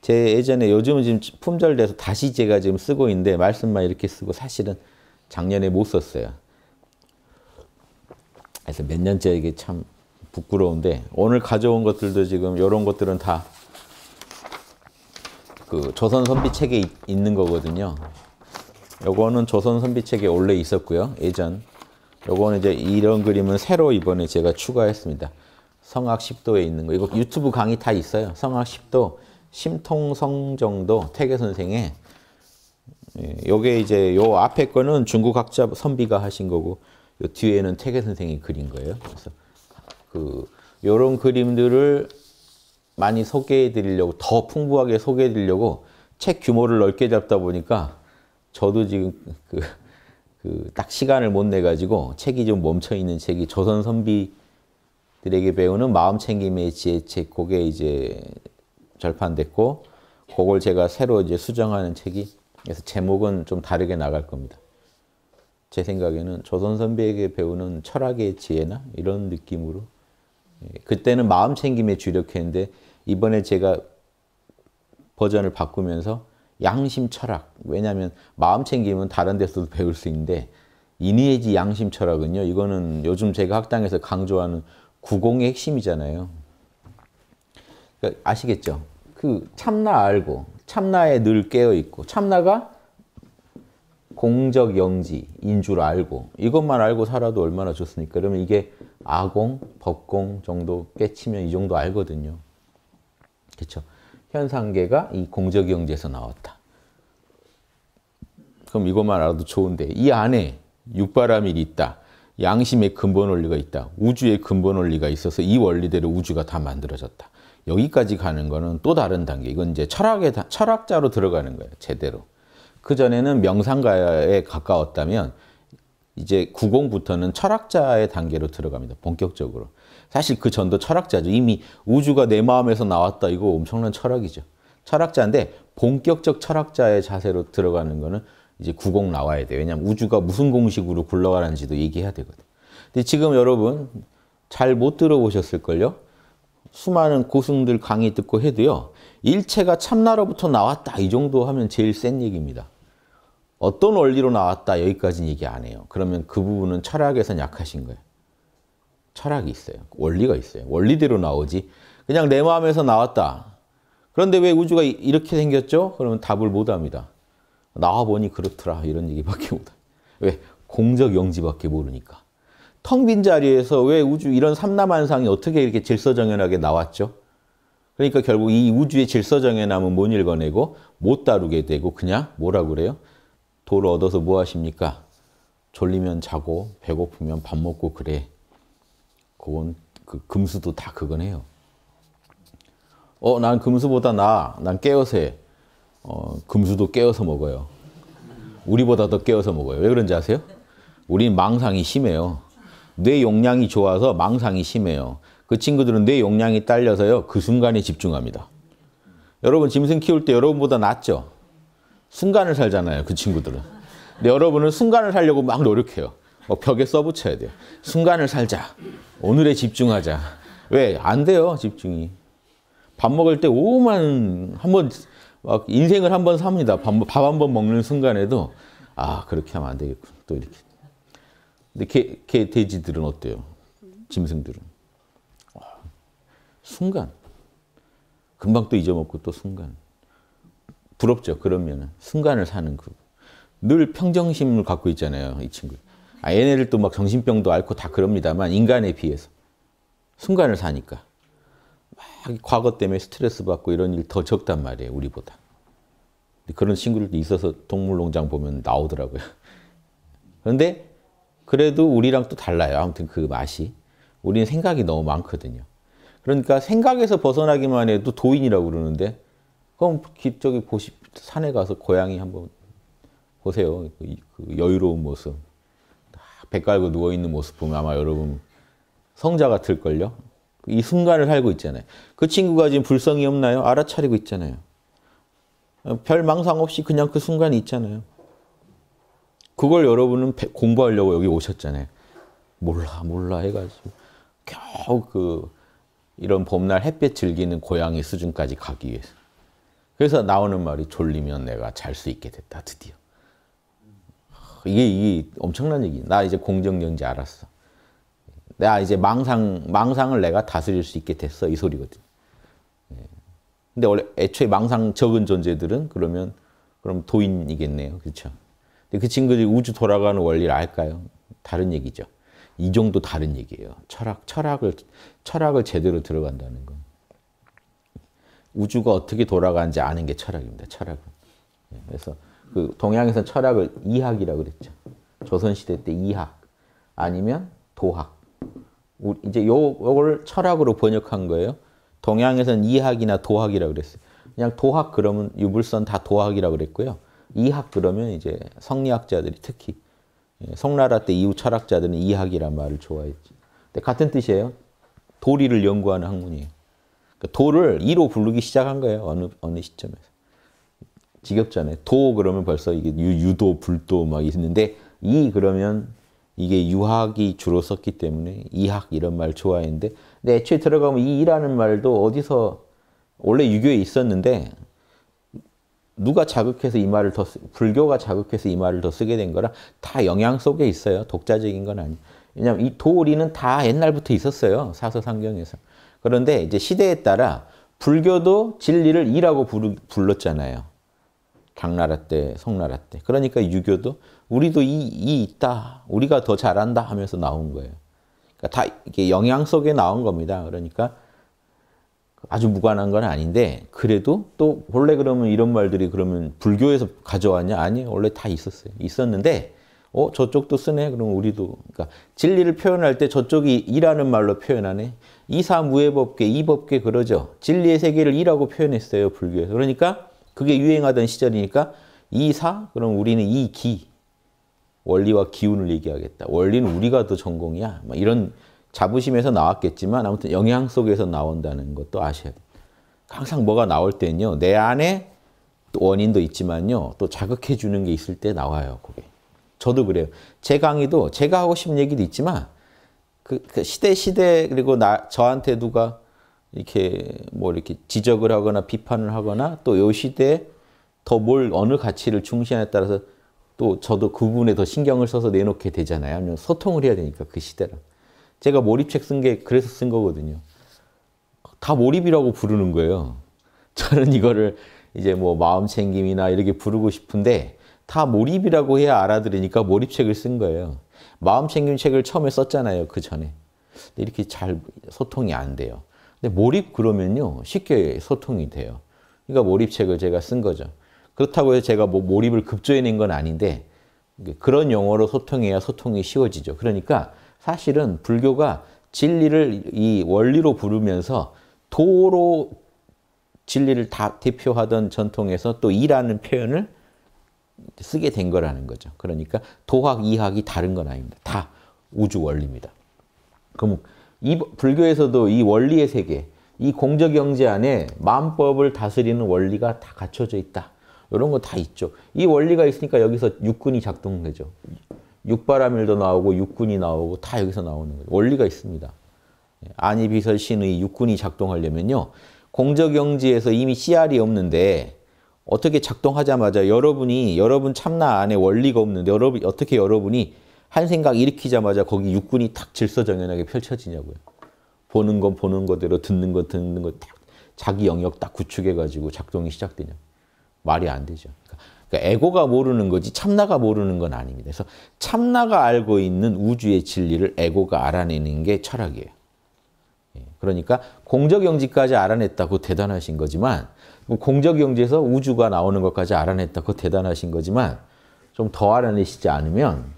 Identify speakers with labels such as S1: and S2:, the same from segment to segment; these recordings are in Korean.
S1: 제 예전에 요즘은 지금 품절돼서 다시 제가 지금 쓰고 있는데 말씀만 이렇게 쓰고 사실은 작년에 못 썼어요. 그래서 몇 년째 이게 참 부끄러운데 오늘 가져온 것들도 지금 이런 것들은 다그 조선 선비책에 있는 거거든요. 요거는 조선 선비책에 원래 있었고요. 예전. 요거는 이제 이런 그림은 새로 이번에 제가 추가했습니다. 성악 10도에 있는 거. 이거 유튜브 강의 다 있어요. 성악 1도 심통성정도, 태계 선생의 예, 요게 이제 요 앞에 거는 중국 학자 선비가 하신 거고 요 뒤에는 태계 선생이 그린 거예요. 그래서 그 요런 그림들을 많이 소개해 드리려고 더 풍부하게 소개해 드리려고 책 규모를 넓게 잡다 보니까 저도 지금 그, 그 시간을 못 내 가지고 책이 좀 멈춰 있는 책이 조선 선비 들에게 배우는 마음 챙김의 지혜책 그게 이제 절판됐고 그걸 제가 새로 이제 수정하는 책이 그래서 제목은 좀 다르게 나갈 겁니다. 제 생각에는 조선 선배에게 배우는 철학의 지혜나 이런 느낌으로 예, 그때는 마음 챙김에 주력했는데 이번에 제가 버전을 바꾸면서 양심 철학 왜냐하면 마음 챙김은 다른 데서도 배울 수 있는데 이니에지 양심 철학은요 이거는 요즘 제가 학당에서 강조하는 구공의 핵심이잖아요. 그러니까 아시겠죠? 그 참나 알고 참나에 늘 깨어 있고 참나가 공적 영지인 줄 알고 이것만 알고 살아도 얼마나 좋습니까? 그러면 이게 아공, 법공 정도 깨치면 이 정도 알거든요. 그렇죠? 현상계가 이 공적 영지에서 나왔다. 그럼 이것만 알아도 좋은데 이 안에 육바라밀이 있다. 양심의 근본 원리가 있다. 우주의 근본 원리가 있어서 이 원리대로 우주가 다 만들어졌다. 여기까지 가는 거는 또 다른 단계. 이건 이제 철학의 철학자로 들어가는 거예요. 제대로. 그 전에는 명상가에 가까웠다면 이제 구공부터는 철학자의 단계로 들어갑니다. 본격적으로. 사실 그 전도 철학자죠. 이미 우주가 내 마음에서 나왔다. 이거 엄청난 철학이죠. 철학자인데 본격적 철학자의 자세로 들어가는 거는 이제 90 나와야 돼. 왜냐면 하 우주가 무슨 공식으로 굴러가는지도 얘기해야 되거든. 근데 지금 여러분 잘 못 들어보셨을걸요? 수많은 고승들 강의 듣고 해도요. 일체가 참나로부터 나왔다. 이 정도 하면 제일 센 얘기입니다. 어떤 원리로 나왔다. 여기까지는 얘기 안 해요. 그러면 그 부분은 철학에선 약하신 거예요. 철학이 있어요. 원리가 있어요. 원리대로 나오지. 그냥 내 마음에서 나왔다. 그런데 왜 우주가 이렇게 생겼죠? 그러면 답을 못 합니다. 나와보니 그렇더라 이런 얘기밖에 못해 왜? 공적 영지밖에 모르니까. 텅 빈 자리에서 왜 우주 이런 삼남한상이 어떻게 이렇게 질서정연하게 나왔죠? 그러니까 결국 이 우주의 질서정연함은 못 읽어내고 못 다루게 되고 그냥 뭐라 그래요? 돌을 얻어서 뭐 하십니까? 졸리면 자고 배고프면 밥 먹고 그래. 그건 그 금수도 다 그거네요. 어, 난 금수보다 나. 난 깨어서 해. 어, 금수도 깨어서 먹어요. 우리보다 더 깨어서 먹어요. 왜 그런지 아세요? 우리 망상이 심해요. 뇌 용량이 좋아서 망상이 심해요. 그 친구들은 뇌 용량이 딸려서요. 그 순간에 집중합니다. 여러분 짐승 키울 때 여러분보다 낫죠? 순간을 살잖아요. 그 친구들은. 근데 여러분은 순간을 살려고 막 노력해요. 뭐 벽에 써붙여야 돼요. 순간을 살자. 오늘에 집중하자. 왜? 안 돼요. 집중이. 밥 먹을 때 오만 한번 막 인생을 한 번 삽니다. 밥 한 번 먹는 순간에도 아 그렇게 하면 안 되겠군. 또 이렇게. 근데 개, 개 돼지들은 어때요? 짐승들은 와, 순간 금방 또 잊어먹고 또 순간 부럽죠. 그러면 순간을 사는 그. 늘 평정심을 갖고 있잖아요. 이 친구. 아, 얘네들 도막 정신병도 앓고 다 그럽니다만 인간에 비해서 순간을 사니까. 과거 때문에 스트레스 받고 이런 일 더 적단 말이에요, 우리보다. 그런 친구들도 있어서 동물농장 보면 나오더라고요. 그런데 그래도 우리랑 또 달라요. 아무튼 그 맛이. 우리는 생각이 너무 많거든요. 그러니까 생각에서 벗어나기만 해도 도인이라고 그러는데 그럼 저기 보시 산에 가서 고양이 한번 보세요. 그, 그 여유로운 모습. 배 깔고 누워있는 모습 보면 아마 여러분 성자 같을걸요? 이 순간을 살고 있잖아요. 그 친구가 지금 불성이 없나요? 알아차리고 있잖아요. 별 망상 없이 그냥 그 순간이 있잖아요. 그걸 여러분은 공부하려고 여기 오셨잖아요. 몰라, 몰라 해가지고 겨우 그 이런 봄날 햇빛 즐기는 고양이 수준까지 가기 위해서. 그래서 나오는 말이 졸리면 내가 잘 수 있게 됐다, 드디어. 이게, 이게 엄청난 얘기. 나 이제 공정정지 알았어. 내가 이제 망상, 망상을 내가 다스릴 수 있게 됐어. 이 소리거든. 예. 근데 원래 애초에 망상 적은 존재들은 그러면 그럼 도인이겠네요. 그렇죠? 근데 그 친구들이 우주 돌아가는 원리를 알까요? 다른 얘기죠. 이 정도 다른 얘기예요. 철학, 철학을, 철학을 제대로 들어간다는 건. 우주가 어떻게 돌아가는지 아는 게 철학입니다. 철학은. 예. 그래서 그 동양에서 철학을 이학이라고 그랬죠. 조선시대 때 이학 아니면 도학. 이제 요, 걸 철학으로 번역한 거예요. 동양에서는 이학이나 도학이라 그랬어요. 그냥 도학 그러면 유불선 다 도학이라 그랬고요. 이학 그러면 이제 성리학자들이 특히 송나라 예, 때 이후 철학자들은 이학이란 말을 좋아했지. 근데 같은 뜻이에요. 도리를 연구하는 학문이에요. 그러니까 도를 이로 부르기 시작한 거예요. 어느 어느 시점에서. 지겹잖아요. 도 그러면 벌써 이게 유, 유도, 불도 막 있는데 이 그러면 이게 유학이 주로 썼기 때문에 이학 이런 말 좋아했는데 근데 애초에 들어가면 이라는 말도 어디서 원래 유교에 있었는데 누가 자극해서 이 말을 더 쓰, 불교가 자극해서 이 말을 더 쓰게 된 거라 다 영향 속에 있어요. 독자적인 건 아니에요. 왜냐하면 이 도리는 다 옛날부터 있었어요. 사서상경에서. 그런데 이제 시대에 따라 불교도 진리를 이라고 부르, 불렀잖아요. 당나라 때, 송나라 때. 그러니까 유교도 우리도 이, 이 있다. 우리가 더 잘한다 하면서 나온 거예요. 그러니까 다 이게 영향 속에 나온 겁니다. 그러니까 아주 무관한 건 아닌데 그래도 또 원래 그러면 이런 말들이 그러면 불교에서 가져왔냐? 아니, 원래 다 있었어요. 있었는데 어, 저쪽도 쓰네. 그럼 우리도 그러니까 진리를 표현할 때 저쪽이 이라는 말로 표현하네. 이사무해법계 이법계 그러죠. 진리의 세계를 이라고 표현했어요, 불교에서. 그러니까 그게 유행하던 시절이니까 이사 그럼 우리는 이기 원리와 기운을 얘기하겠다. 원리는 우리가 더 전공이야. 뭐 이런 자부심에서 나왔겠지만 아무튼 영향 속에서 나온다는 것도 아셔야 돼 항상 뭐가 나올 때는요. 내 안에 원인도 있지만요. 또 자극해 주는 게 있을 때 나와요. 그게. 저도 그래요. 제 강의도 제가 하고 싶은 얘기도 있지만 그, 그 시대 시대 그리고 나 저한테 누가 이렇게 뭐 이렇게 지적을 하거나 비판을 하거나 또 요 시대에 더뭘 어느 가치를 중시하에 따라서 또 저도 그 부분에 더 신경을 써서 내놓게 되잖아요. 아니면 소통을 해야 되니까 그 시대랑. 제가 몰입책 쓴 게 그래서 쓴 거거든요. 다 몰입이라고 부르는 거예요. 저는 이거를 이제 뭐 마음 챙김이나 이렇게 부르고 싶은데 다 몰입이라고 해야 알아들으니까 몰입책을 쓴 거예요. 마음 챙김 책을 처음에 썼잖아요. 그 전에. 이렇게 잘 소통이 안 돼요. 근데 몰입 그러면요. 쉽게 소통이 돼요. 그러니까 몰입책을 제가 쓴 거죠. 그렇다고 해서 제가 뭐 몰입을 급조해낸 건 아닌데 그런 용어로 소통해야 소통이 쉬워지죠. 그러니까 사실은 불교가 진리를 이 원리로 부르면서 도로 진리를 다 대표하던 전통에서 또 이라는 표현을 쓰게 된 거라는 거죠. 그러니까 도학, 이학이 다른 건 아닙니다. 다 우주 원리입니다. 그럼 이 불교에서도 이 원리의 세계, 이 공적 경제 안에 마음법을 다스리는 원리가 다 갖춰져 있다. 이런 거 다 있죠. 이 원리가 있으니까 여기서 육군이 작동되죠. 육바라밀도 나오고 육군이 나오고 다 여기서 나오는 거예요. 원리가 있습니다. 예, 안이 비설 신의 육군이 작동하려면요. 공저경지에서 이미 CR이 없는데 어떻게 작동하자마자 여러분이 여러분 참나 안에 원리가 없는데 여러분 어떻게 여러분이 한 생각 일으키자마자 거기 육군이 탁 질서정연하게 펼쳐지냐고요. 보는 건 보는 거대로 듣는 건 듣는 건딱 자기 영역 딱 구축해 가지고 작동이 시작되냐 말이 안 되죠. 그러니까, 그러니까 에고가 모르는 거지 참나가 모르는 건 아닙니다. 그래서 참나가 알고 있는 우주의 진리를 에고가 알아내는 게 철학이에요. 예, 그러니까 공적영지까지 알아냈다고 대단하신 거지만 뭐 공적영지에서 우주가 나오는 것까지 알아냈다고 대단하신 거지만 좀 더 알아내시지 않으면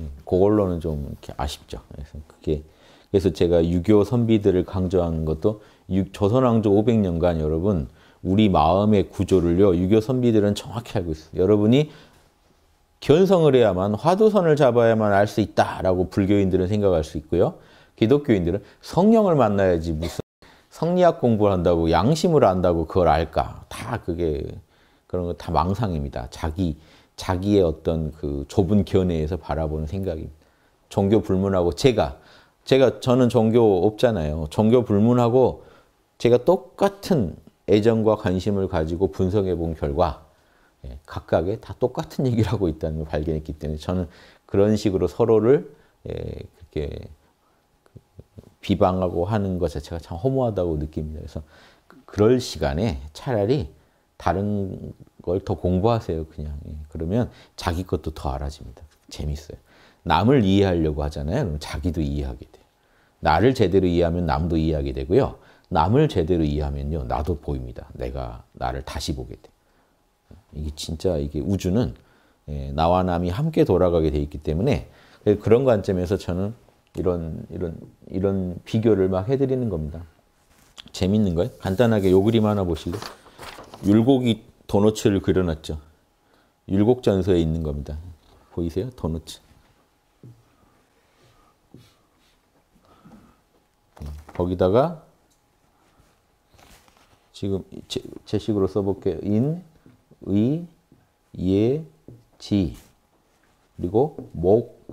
S1: 예, 그걸로는 좀 아쉽죠. 그래서 그게 그래서 제가 유교 선비들을 강조하는 것도 조선왕조 500년간 여러분 우리 마음의 구조를요 유교 선비들은 정확히 알고 있어요. 여러분이 견성을 해야만 화두선을 잡아야만 알 수 있다라고 불교인들은 생각할 수 있고요. 기독교인들은 성령을 만나야지 무슨 성리학 공부를 한다고 양심을 안다고 그걸 알까? 다 그게 그런 거 다 망상입니다. 자기 자기의 어떤 그 좁은 견해에서 바라보는 생각입니다. 종교 불문하고 제가 제가 저는 종교 없잖아요. 종교 불문하고 제가 똑같은 애정과 관심을 가지고 분석해 본 결과 예, 각각의 다 똑같은 얘기를 하고 있다는 걸 발견했기 때문에 저는 그런 식으로 서로를 예, 그렇게 비방하고 하는 것 자체가 참 허무하다고 느낍니다. 그래서 그럴 시간에 차라리 다른 걸 더 공부하세요, 그냥. 예, 그러면 자기 것도 더 알아집니다. 재밌어요. 남을 이해하려고 하잖아요. 그럼 자기도 이해하게 돼요. 나를 제대로 이해하면 남도 이해하게 되고요. 남을 제대로 이해하면요. 나도 보입니다. 내가 나를 다시 보게 돼. 이게 진짜 이게 우주는 예, 나와 남이 함께 돌아가게 돼 있기 때문에 그 그런 관점에서 저는 이런 이런 이런 비교를 막 해드리는 겁니다. 재밌는 거예요. 간단하게 요 그림 하나 보실래 율곡이 도너츠를 그려놨죠. 율곡전서에 있는 겁니다. 보이세요? 도너츠. 음, 거기다가 지금 제, 제식으로 써볼게요. 인, 의, 예, 지. 그리고 목,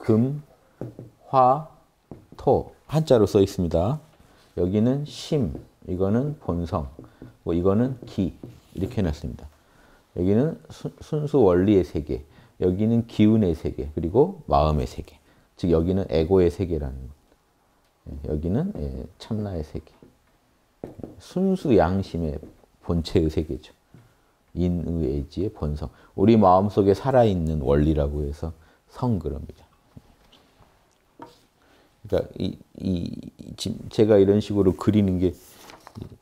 S1: 금, 화, 토. 한자로 써 있습니다. 여기는 심, 이거는 본성, 뭐 이거는 기. 이렇게 해놨습니다. 여기는 수, 순수 원리의 세계, 여기는 기운의 세계, 그리고 마음의 세계. 즉 여기는 에고의 세계라는 겁 예, 여기는 예, 참나의 세계. 순수 양심의 본체의 세계죠. 인의지의 본성. 우리 마음속에 살아있는 원리라고 해서 성그럽니다. 그러니까 이, 이, 제가 이런 식으로 그리는 게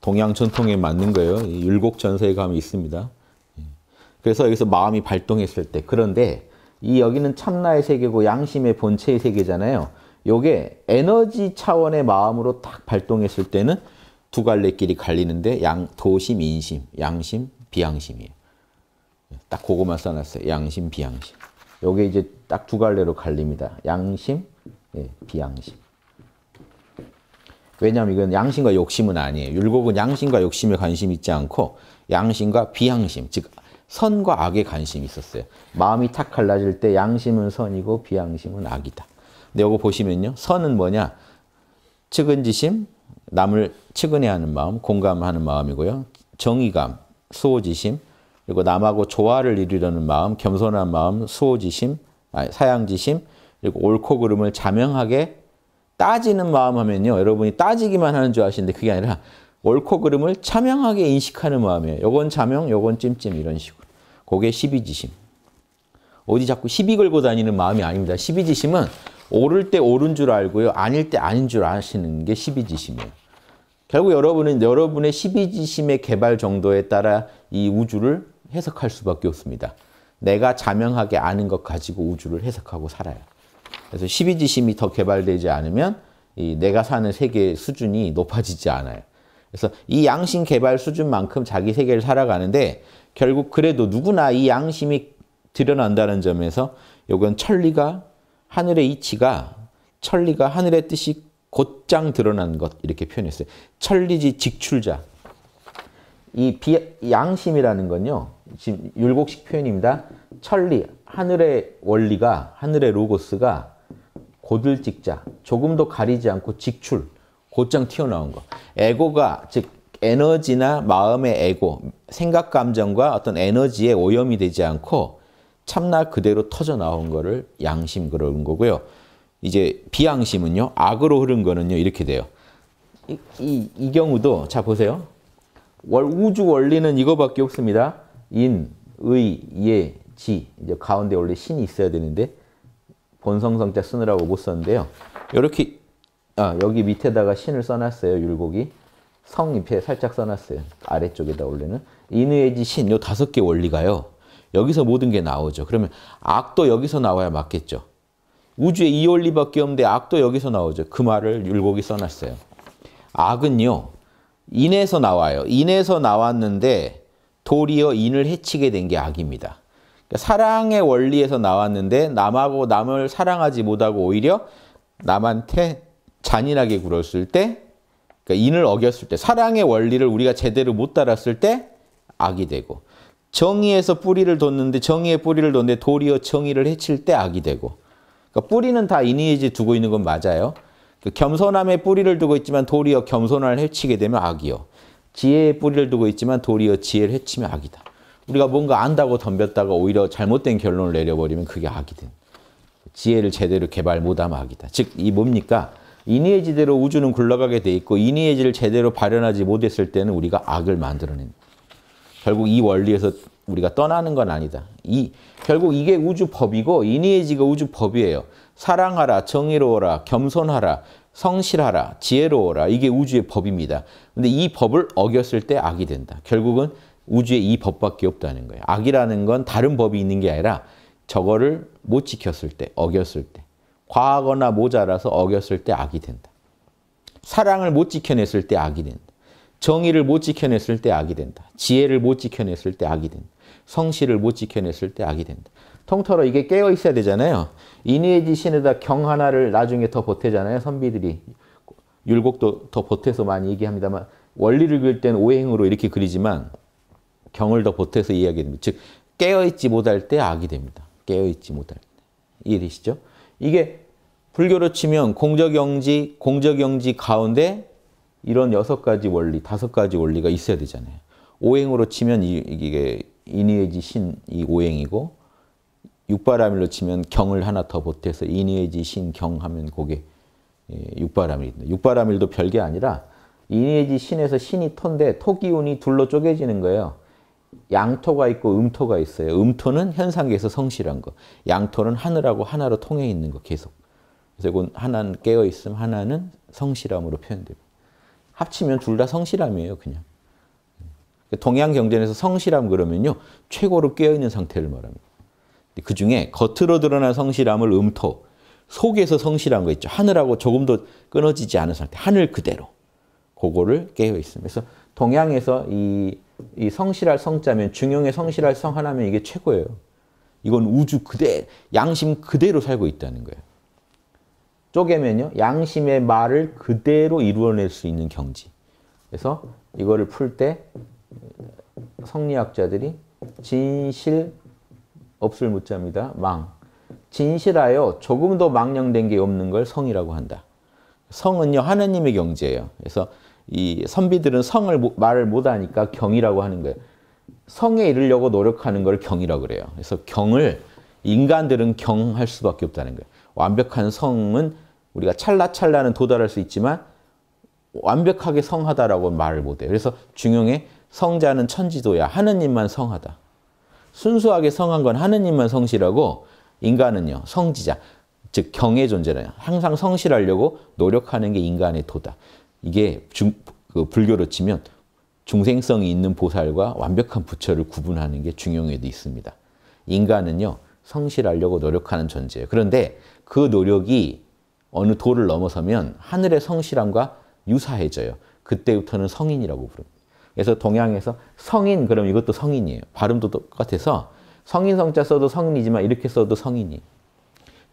S1: 동양 전통에 맞는 거예요. 율곡 전서에 가면 있습니다. 예. 그래서 여기서 마음이 발동했을 때 그런데 이 여기는 참나의 세계고 양심의 본체의 세계잖아요. 요게 에너지 차원의 마음으로 딱 발동했을 때는 두 갈래끼리 갈리는데 양, 도심, 인심, 양심, 비양심이에요. 딱 그거만 써놨어요. 양심, 비양심. 요게 이제 딱 두 갈래로 갈립니다. 양심, 예, 비양심. 왜냐하면 이건 양심과 욕심은 아니에요. 율곡은 양심과 욕심에 관심 있지 않고 양심과 비양심, 즉 선과 악에 관심이 있었어요. 마음이 탁 갈라질 때 양심은 선이고 비양심은 악이다. 근데 요거 보시면요. 선은 뭐냐? 측은지심, 남을 측은해하는 마음, 공감하는 마음이고요. 정의감, 수호지심, 그리고 남하고 조화를 이루려는 마음, 겸손한 마음, 수호지심, 아니, 사양지심, 그리고 옳고 그름을 자명하게 따지는 마음 하면요. 여러분이 따지기만 하는 줄 아시는데 그게 아니라 옳고 그름을 자명하게 인식하는 마음이에요. 요건 자명, 요건 찜찜 이런 식으로. 그게 시비지심. 어디 자꾸 시비 걸고 다니는 마음이 아닙니다. 시비지심은 오를 때 옳은 줄 알고요. 아닐 때 아닌 줄 아시는 게 시비지심이에요. 결국 여러분은 여러분의 12지심의 개발 정도에 따라 이 우주를 해석할 수밖에 없습니다. 내가 자명하게 아는 것 가지고 우주를 해석하고 살아요. 그래서 12지심이 더 개발되지 않으면 이 내가 사는 세계 의 수준이 높아지지 않아요. 그래서 이 양심 개발 수준만큼 자기 세계를 살아가는데 결국 그래도 누구나 이 양심이 드러난다는 점에서 이건 천리가 하늘의 이치가 천리가 하늘의 뜻이 곧장 드러난 것 이렇게 표현했어요. 천리지 직출자. 이 비, 양심이라는 건요. 지금 율곡식 표현입니다. 천리, 하늘의 원리가, 하늘의 로고스가 곧을 찍자, 조금도 가리지 않고 직출, 곧장 튀어나온 거. 에고가, 즉 에너지나 마음의 에고, 생각, 감정과 어떤 에너지에 오염이 되지 않고 참나 그대로 터져 나온 거를 양심 그런 거고요. 이제 비양심은요. 악으로 흐른 거는요. 이렇게 돼요. 이, 이, 이 경우도 자 보세요. 월, 우주 원리는 이거밖에 없습니다. 인, 의, 예, 지. 이제 가운데 원래 신이 있어야 되는데 본성성자 쓰느라고 못 썼는데요. 이렇게 아, 여기 밑에다가 신을 써놨어요. 율곡이. 성 잎에 살짝 써놨어요. 아래쪽에다 원래는. 인의지 신, 요 다섯 개 원리가요. 여기서 모든 게 나오죠. 그러면 악도 여기서 나와야 맞겠죠. 우주의이 원리밖에 없는데 악도 여기서 나오죠. 그 말을 율곡이 써놨어요. 악은요. 인에서 나와요. 인에서 나왔는데 도리어 인을 해치게 된 게 악입니다. 그러니까 사랑의 원리에서 나왔는데 남하고 남을 사랑하지 못하고 오히려 남한테 잔인하게 굴었을 때 그러니까 인을 어겼을 때 사랑의 원리를 우리가 제대로 못 따랐을 때 악이 되고 정의에서 뿌리를 뒀는데 정의의 뿌리를 뒀는데 도리어 정의를 해칠 때 악이 되고 그러니까 뿌리는 다 이니에지 이 두고 있는 건 맞아요. 그 겸손함의 뿌리를 두고 있지만 도리어 겸손함을 해치게 되면 악이요. 지혜의 뿌리를 두고 있지만 도리어 지혜를 해치면 악이다. 우리가 뭔가 안다고 덤볐다가 오히려 잘못된 결론을 내려버리면 그게 악이든 지혜를 제대로 개발 못하면 악이다. 즉 이 뭡니까? 이니에지대로 우주는 굴러가게 돼 있고 이니에지를 제대로 발현하지 못했을 때는 우리가 악을 만들어낸다. 결국 이 원리에서 우리가 떠나는 건 아니다. 이 결국 이게 우주 법이고 이니에지가 우주 법이에요. 사랑하라, 정의로워라, 겸손하라, 성실하라, 지혜로워라. 이게 우주의 법입니다. 근데 이 법을 어겼을 때 악이 된다. 결국은 우주에 이 법밖에 없다는 거예요. 악이라는 건 다른 법이 있는 게 아니라 저거를 못 지켰을 때, 어겼을 때, 과하거나 모자라서 어겼을 때 악이 된다. 사랑을 못 지켜냈을 때 악이 된다. 정의를 못 지켜냈을 때 악이 된다. 지혜를 못 지켜냈을 때 악이 된다. 성실을 못 지켜냈을 때 악이 된다. 통틀어 이게 깨어 있어야 되잖아요. 이니에지 신에다 경 하나를 나중에 더 보태잖아요. 선비들이. 율곡도 더 보태서 많이 얘기합니다만 원리를 그릴 때는 오행으로 이렇게 그리지만 경을 더 보태서 이야기합니다. 즉 깨어있지 못할 때 악이 됩니다. 깨어있지 못할 때. 이해되시죠? 이게 불교로 치면 공적영지, 공적영지 가운데 이런 여섯 가지 원리, 다섯 가지 원리가 있어야 되잖아요. 오행으로 치면 이, 게 인이에지 신이 오행이고 육바라밀로 치면 경을 하나 더 보태서 인이에지 신경 하면 그게 예, 육바라밀입니다. 육바라밀도 별게 아니라 인이에지 신에서 신이 토인데 토기운이 둘로 쪼개지는 거예요. 양토가 있고 음토가 있어요. 음토는 현상계에서 성실한 거. 양토는 하늘하고 하나로 통해 있는 거 계속. 그래서 이건 하나는 깨어 있음, 하나는 성실함으로 표현됩니다. 합치면 둘 다 성실함이에요, 그냥. 동양 경전에서 성실함 그러면요. 최고로 깨어 있는 상태를 말합니다. 그 중에 겉으로 드러난 성실함을 음토, 속에서 성실한 거 있죠. 하늘하고 조금도 끊어지지 않은 상태, 하늘 그대로. 그거를 깨어 있습니다. 그래서 동양에서 이, 이 성실할 성자면 중용의 성실할 성 하나면 이게 최고예요. 이건 우주 그대 양심 그대로 살고 있다는 거예요. 쪼개면요. 양심의 말을 그대로 이루어낼 수 있는 경지. 그래서 이거를 풀 때 성리학자들이 진실 없을 묻자입니다. 망. 진실하여 조금 더 망령된 게 없는 걸 성이라고 한다. 성은요 하나님의 경지예요. 그래서 이 선비들은 성을 말을 못하니까 경이라고 하는 거예요. 성에 이르려고 노력하는 걸 경이라고 그래요. 그래서 경을 인간들은 경할 수밖에 없다는 거예요. 완벽한 성은 우리가 찰나찰나는 도달할 수 있지만 완벽하게 성하다라고 말을 못해요. 그래서 중용의 성자는 천지도야. 하느님만 성하다. 순수하게 성한 건 하느님만 성실하고 인간은요. 성지자. 즉 경의 존재라요. 항상 성실하려고 노력하는 게 인간의 도다. 이게 중, 그 불교로 치면 중생성이 있는 보살과 완벽한 부처를 구분하는 게 중용에도 있습니다. 인간은요. 성실하려고 노력하는 존재예요. 그런데 그 노력이 어느 도를 넘어서면 하늘의 성실함과 유사해져요. 그때부터는 성인이라고 부릅니다. 그래서 동양에서 성인 그럼 이것도 성인이에요. 발음도 똑같아서 성인 성자 써도 성인이지만 이렇게 써도 성인이.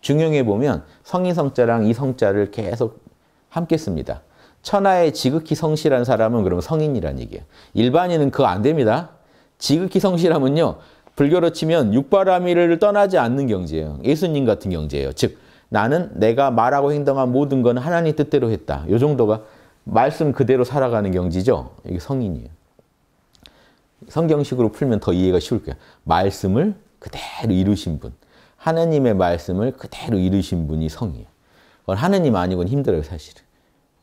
S1: 중용에 보면 성인 성자랑 이 성자를 계속 함께 씁니다. 천하에 지극히 성실한 사람은 그럼 성인이란 얘기예요. 일반인은 그거 안 됩니다. 지극히 성실함은요. 불교로 치면 육바라밀을 떠나지 않는 경지예요. 예수님 같은 경지예요. 즉 나는 내가 말하고 행동한 모든 건 하나님 뜻대로 했다. 요 정도가 말씀 그대로 살아가는 경지죠. 이게 성인이에요. 성경식으로 풀면 더 이해가 쉬울 거예요. 말씀을 그대로 이루신 분. 하나님의 말씀을 그대로 이루신 분이 성이에요. 하나님 아니고는 힘들어요, 사실은.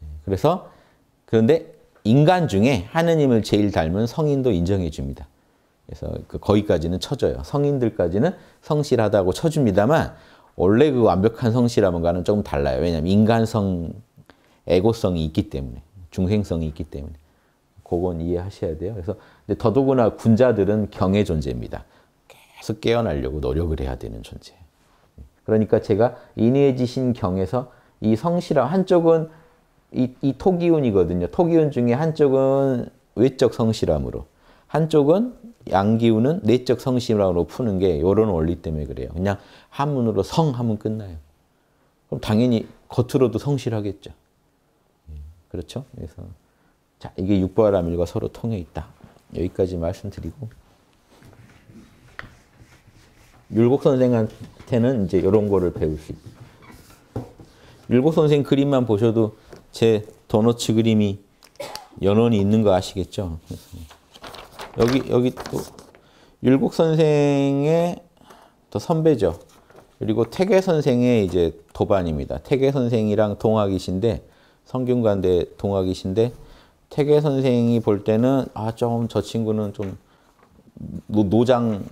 S1: 예, 그래서 그런데 인간 중에 하나님을 제일 닮은 성인도 인정해 줍니다. 그래서 그 거기까지는 쳐줘요. 성인들까지는 성실하다고 쳐줍니다만 원래 그 완벽한 성실함과는 조금 달라요. 왜냐하면 인간성, 에고성이 있기 때문에 중생성이 있기 때문에 그건 이해하셔야 돼요. 그래서 더더구나 군자들은 경의 존재입니다. 계속 깨어나려고 노력을 해야 되는 존재. 그러니까 제가 인해지신 경에서 이 성실함 한쪽은 이, 이 토기운이거든요. 토기운 중에 한쪽은 외적 성실함으로 한쪽은 양기운은 내적 성심이라고 푸는 게 이런 원리 때문에 그래요. 그냥 한문으로 성 하면 끝나요. 그럼 당연히 겉으로도 성실하겠죠. 예, 그렇죠? 그래서 자 이게 육바라밀과 서로 통해 있다. 여기까지 말씀드리고 율곡 선생한테는 이제 이런 거를 배울 수 있어요. 율곡 선생 그림만 보셔도 제 도너츠 그림이 연원이 있는 거 아시겠죠? 여기 여기 또 율곡 선생의 또 선배죠. 그리고 태계 선생의 이제 도반입니다. 태계 선생이랑 동학이신데 성균관대 동학이신데 태계 선생이 볼 때는 아좀 저 친구는 좀 노, 노장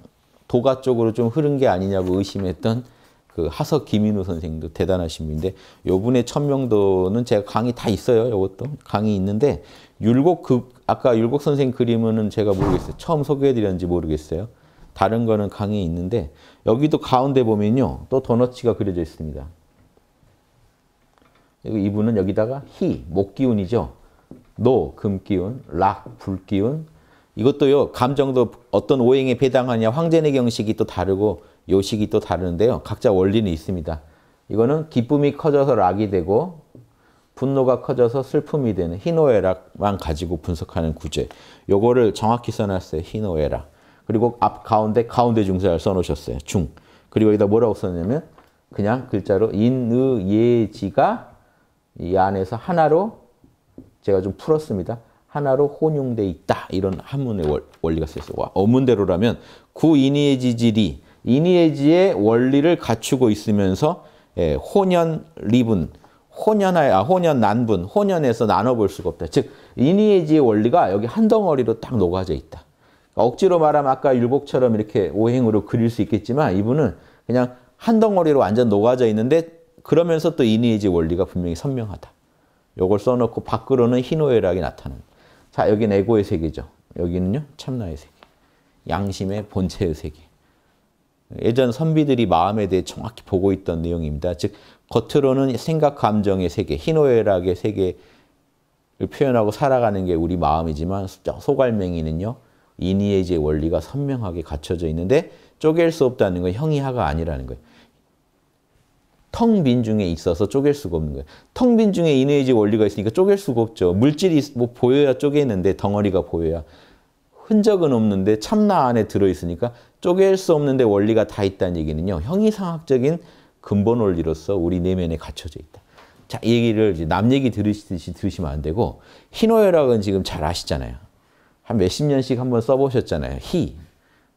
S1: 도가 쪽으로 좀 흐른 게 아니냐고 의심했던 그 하석 김인우 선생도 대단하신 분인데 요분의 천명도는 제가 강의 다 있어요. 요것도 강의 있는데 율곡 그 아까 율곡 선생 그림은 제가 모르겠어요. 처음 소개해 드렸는지 모르겠어요. 다른 거는 강의 있는데 여기도 가운데 보면요. 또 도너츠가 그려져 있습니다. 이분은 여기다가 희, 목기운이죠. 노, 금기운, 락, 불기운. 이것도요. 감정도 어떤 오행에 배당하냐 황제의 경식이 또 다르고 요식이 또 다른데요. 각자 원리는 있습니다. 이거는 기쁨이 커져서 락이 되고 분노가 커져서 슬픔이 되는 희노애락만 가지고 분석하는 구제. 요거를 정확히 써놨어요. 희노애락. 그리고 앞 가운데 가운데 중사를 써놓으셨어요. 중. 그리고 여기다 뭐라고 썼냐면 그냥 글자로 인의예지가 이 안에서 하나로 제가 좀 풀었습니다. 하나로 혼용돼 있다. 이런 한문의 원리가 쓰였어요. 어문대로라면 구인의지질이 이니에지의 원리를 갖추고 있으면서 예, 혼연 리분, 혼연하여, 아, 혼연 난분, 혼연에서 나눠볼 수가 없다. 즉, 이니에지의 원리가 여기 한 덩어리로 딱 녹아져 있다. 억지로 말하면 아까 율곡처럼 이렇게 오행으로 그릴 수 있겠지만 이분은 그냥 한 덩어리로 완전 녹아져 있는데 그러면서 또 이니에지 원리가 분명히 선명하다. 요걸 써놓고 밖으로는 희노애락이 나타나는 자, 여긴 에고의 세계죠. 여기는요, 참나의 세계. 양심의 본체의 세계. 예전 선비들이 마음에 대해 정확히 보고 있던 내용입니다. 즉 겉으로는 생각, 감정의 세계, 희노애락의 세계를 표현하고 살아가는 게 우리 마음이지만 소갈맹이는요. 인이의 원리가 선명하게 갖춰져 있는데 쪼갤 수 없다는 건 형이하가 아니라는 거예요. 텅 빈 중에 있어서 쪼갤 수가 없는 거예요. 텅 빈 중에 인의제 원리가 있으니까 쪼갤 수가 없죠. 물질이 뭐 보여야 쪼개는데 덩어리가 보여야 흔적은 없는데 참나 안에 들어있으니까 쪼갤 수 없는데 원리가 다 있다는 얘기는요. 형이상학적인 근본 원리로서 우리 내면에 갖춰져 있다. 자, 얘기를 남 얘기 들으시듯이 들으시면 안 되고 희노애락은 지금 잘 아시잖아요. 한 몇십 년씩 한번 써보셨잖아요. 희.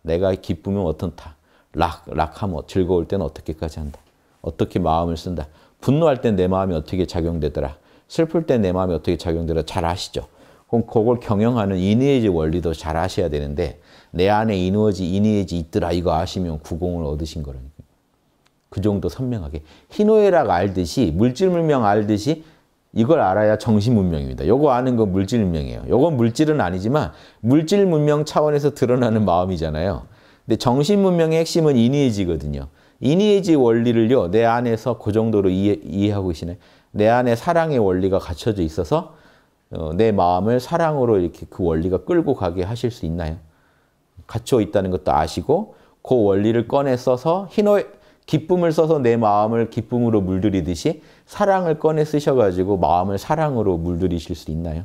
S1: 내가 기쁘면 어떤 타. 락, 락하면 어- 즐거울 때는 어떻게까지 한다. 어떻게 마음을 쓴다. 분노할 땐 내 마음이 어떻게 작용되더라. 슬플 때 내 마음이 어떻게 작용되더라. 잘 아시죠? 그럼 그걸 경영하는 이니에지 이 원리도 잘 아셔야 되는데 내 안에 이누어지 이니에지 이 있더라 이거 아시면 구공을 얻으신 거라니까. 그 정도 선명하게 희노애락 알듯이 물질 문명 알듯이 이걸 알아야 정신 문명입니다. 요거 아는 건 물질 문명이에요. 요건 물질은 아니지만 물질 문명 차원에서 드러나는 마음이잖아요. 근데 정신 문명의 핵심은 이니에지거든요. 이 이니에지 이 원리를요. 내 안에서 그 정도로 이해, 이해하고 계시네. 내 안에 사랑의 원리가 갖춰져 있어서 어, 내 마음을 사랑으로 이렇게 그 원리가 끌고 가게 하실 수 있나요? 갇혀 있다는 것도 아시고 그 원리를 꺼내 써서 희노 기쁨을 써서 내 마음을 기쁨으로 물들이듯이 사랑을 꺼내 쓰셔가지고 마음을 사랑으로 물들이실 수 있나요?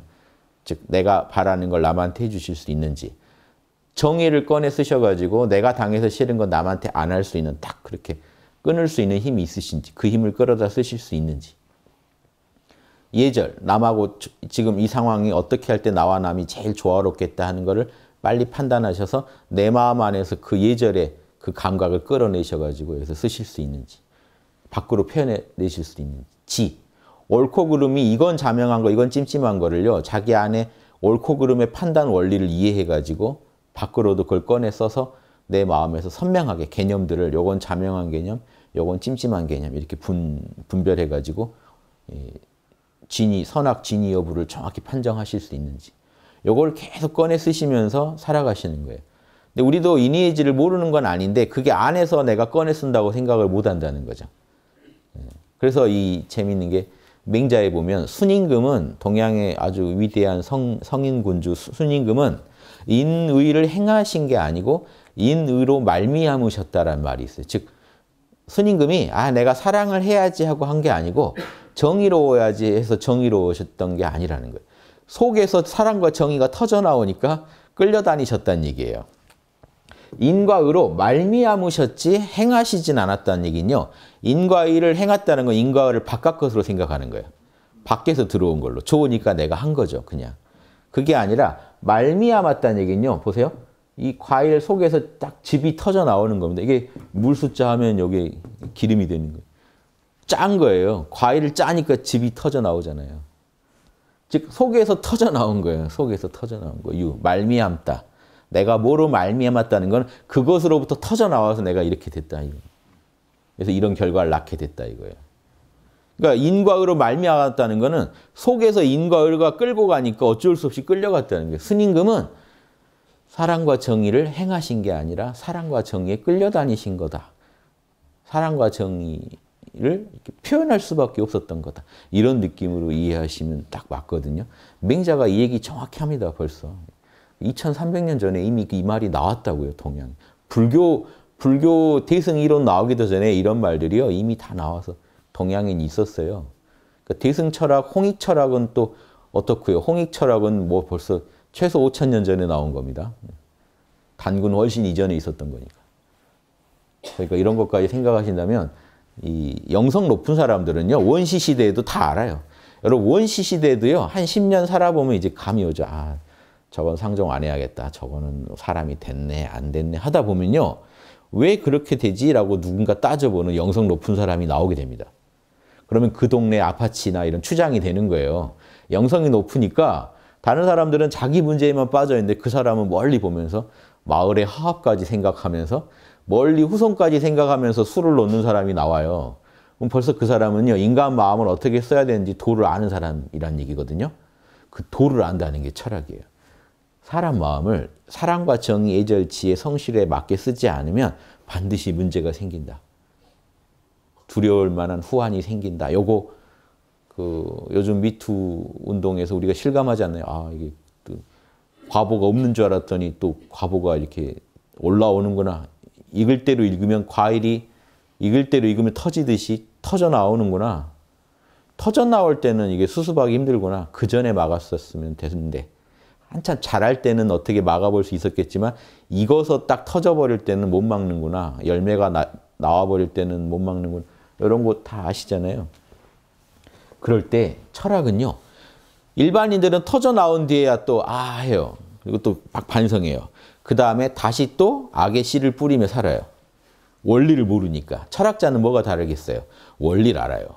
S1: 즉 내가 바라는 걸 남한테 해주실 수 있는지 정의를 꺼내 쓰셔가지고 내가 당해서 싫은 건 남한테 안 할 수 있는 딱 그렇게 끊을 수 있는 힘이 있으신지 그 힘을 끌어다 쓰실 수 있는지 예절, 남하고 지금 이 상황이 어떻게 할 때 나와 남이 제일 조화롭겠다 하는 거를 빨리 판단하셔서 내 마음 안에서 그 예절의 그 감각을 끌어내셔가지고 여기서 쓰실 수 있는지 밖으로 표현해내실 수 있는지 지 옳고 그름이 이건 자명한 거 이건 찜찜한 거를요 자기 안에 옳고 그름의 판단 원리를 이해해가지고 밖으로도 그걸 꺼내 써서 내 마음에서 선명하게 개념들을 요건 자명한 개념 요건 찜찜한 개념 이렇게 분, 분별해가지고 진위, 선악 진위 여부를 정확히 판정하실 수 있는지 요걸 계속 꺼내 쓰시면서 살아가시는 거예요. 근데 우리도 이니에지를 모르는 건 아닌데 그게 안에서 내가 꺼내 쓴다고 생각을 못 한다는 거죠. 예. 그래서 이 재미있는 게 맹자에 보면 순임금은 동양의 아주 위대한 성, 성인군주 순임금은 인의를 행하신 게 아니고 인의로 말미암으셨다라는 말이 있어요. 즉 순임금이 아 내가 사랑을 해야지 하고 한 게 아니고 정의로워야지 해서 정의로우셨던 게 아니라는 거예요. 속에서 사랑과 정의가 터져나오니까 끌려다니셨다는 얘기예요. 인과 의로 말미암으셨지 행하시진 않았다는 얘기는요. 인과 의를 행했다는 건 인과 의를 바깥 것으로 생각하는 거예요. 밖에서 들어온 걸로. 좋으니까 내가 한 거죠. 그냥. 그게 아니라 말미암았다는 얘기는요. 보세요. 이 과일 속에서 딱 집이 터져 나오는 겁니다. 이게 물 숫자 하면 여기 기름이 되는 거예요. 짠 거예요. 과일을 짜니까 집이 터져 나오잖아요. 즉 속에서 터져 나온 거예요. 속에서 터져 나온 거. 유 말미암다. 내가 뭐로 말미암았다는 건 그것으로부터 터져 나와서 내가 이렇게 됐다. 그래서 이런 결과를 낳게 됐다 이거예요. 그러니까 인과으로 말미암았다는 거는 속에서 인과을과 끌고 가니까 어쩔 수 없이 끌려갔다는 거예요. 스님금은 사랑과 정의를 행하신 게 아니라 사랑과 정의에 끌려다니신 거다. 사랑과 정의 를 표현할 수밖에 없었던 거다. 이런 느낌으로 이해하시면 딱 맞거든요. 맹자가 이 얘기 정확히 합니다. 벌써 2,300년 전에 이미 이 말이 나왔다고요. 동양 불교 불교 대승 이론 나오기도 전에 이런 말들이요 이미 다 나와서 동양인 있었어요. 그러니까 대승 철학, 홍익 철학은 또 어떻고요? 홍익 철학은 뭐 벌써 최소 5,000년 전에 나온 겁니다. 단군 훨씬 이전에 있었던 거니까. 그러니까 이런 것까지 생각하신다면. 이 영성 높은 사람들은요 원시 시대에도 다 알아요. 여러분 원시 시대도요 한 10년 살아보면 이제 감이 오죠. 아 저건 상종 안 해야겠다. 저거는 사람이 됐네 안 됐네 하다 보면요 왜 그렇게 되지라고 누군가 따져보는 영성 높은 사람이 나오게 됩니다. 그러면 그 동네 아파치나 이런 추장이 되는 거예요. 영성이 높으니까 다른 사람들은 자기 문제에만 빠져 있는데 그 사람은 멀리 보면서 마을의 화합까지 생각하면서 멀리 후손까지 생각하면서 수를 놓는 사람이 나와요. 그럼 벌써 그 사람은요, 인간 마음을 어떻게 써야 되는지 도를 아는 사람이란 얘기거든요. 그 도를 안다는 게 철학이에요. 사람 마음을 사랑과 정의, 예절, 지혜, 성실에 맞게 쓰지 않으면 반드시 문제가 생긴다. 두려울 만한 후환이 생긴다. 요거 그 요즘 미투 운동에서 우리가 실감하잖아요. 아 이게 과보가 없는 줄 알았더니 또 과보가 이렇게 올라오는구나. 익을 대로 익으면 과일이 익을 대로 익으면 터지듯이 터져 나오는구나. 터져 나올 때는 이게 수습하기 힘들구나. 그 전에 막았었으면 됐는데. 한참 자랄 때는 어떻게 막아볼 수 있었겠지만 익어서 딱 터져버릴 때는 못 막는구나. 열매가 나, 나와버릴 때는 못 막는구나. 이런 거 다 아시잖아요. 그럴 때 철학은요. 일반인들은 터져 나온 뒤에야 또 아 해요. 그리고 또막 반성해요. 그 다음에 다시 또 악의 씨를 뿌리며 살아요. 원리를 모르니까. 철학자는 뭐가 다르겠어요? 원리를 알아요.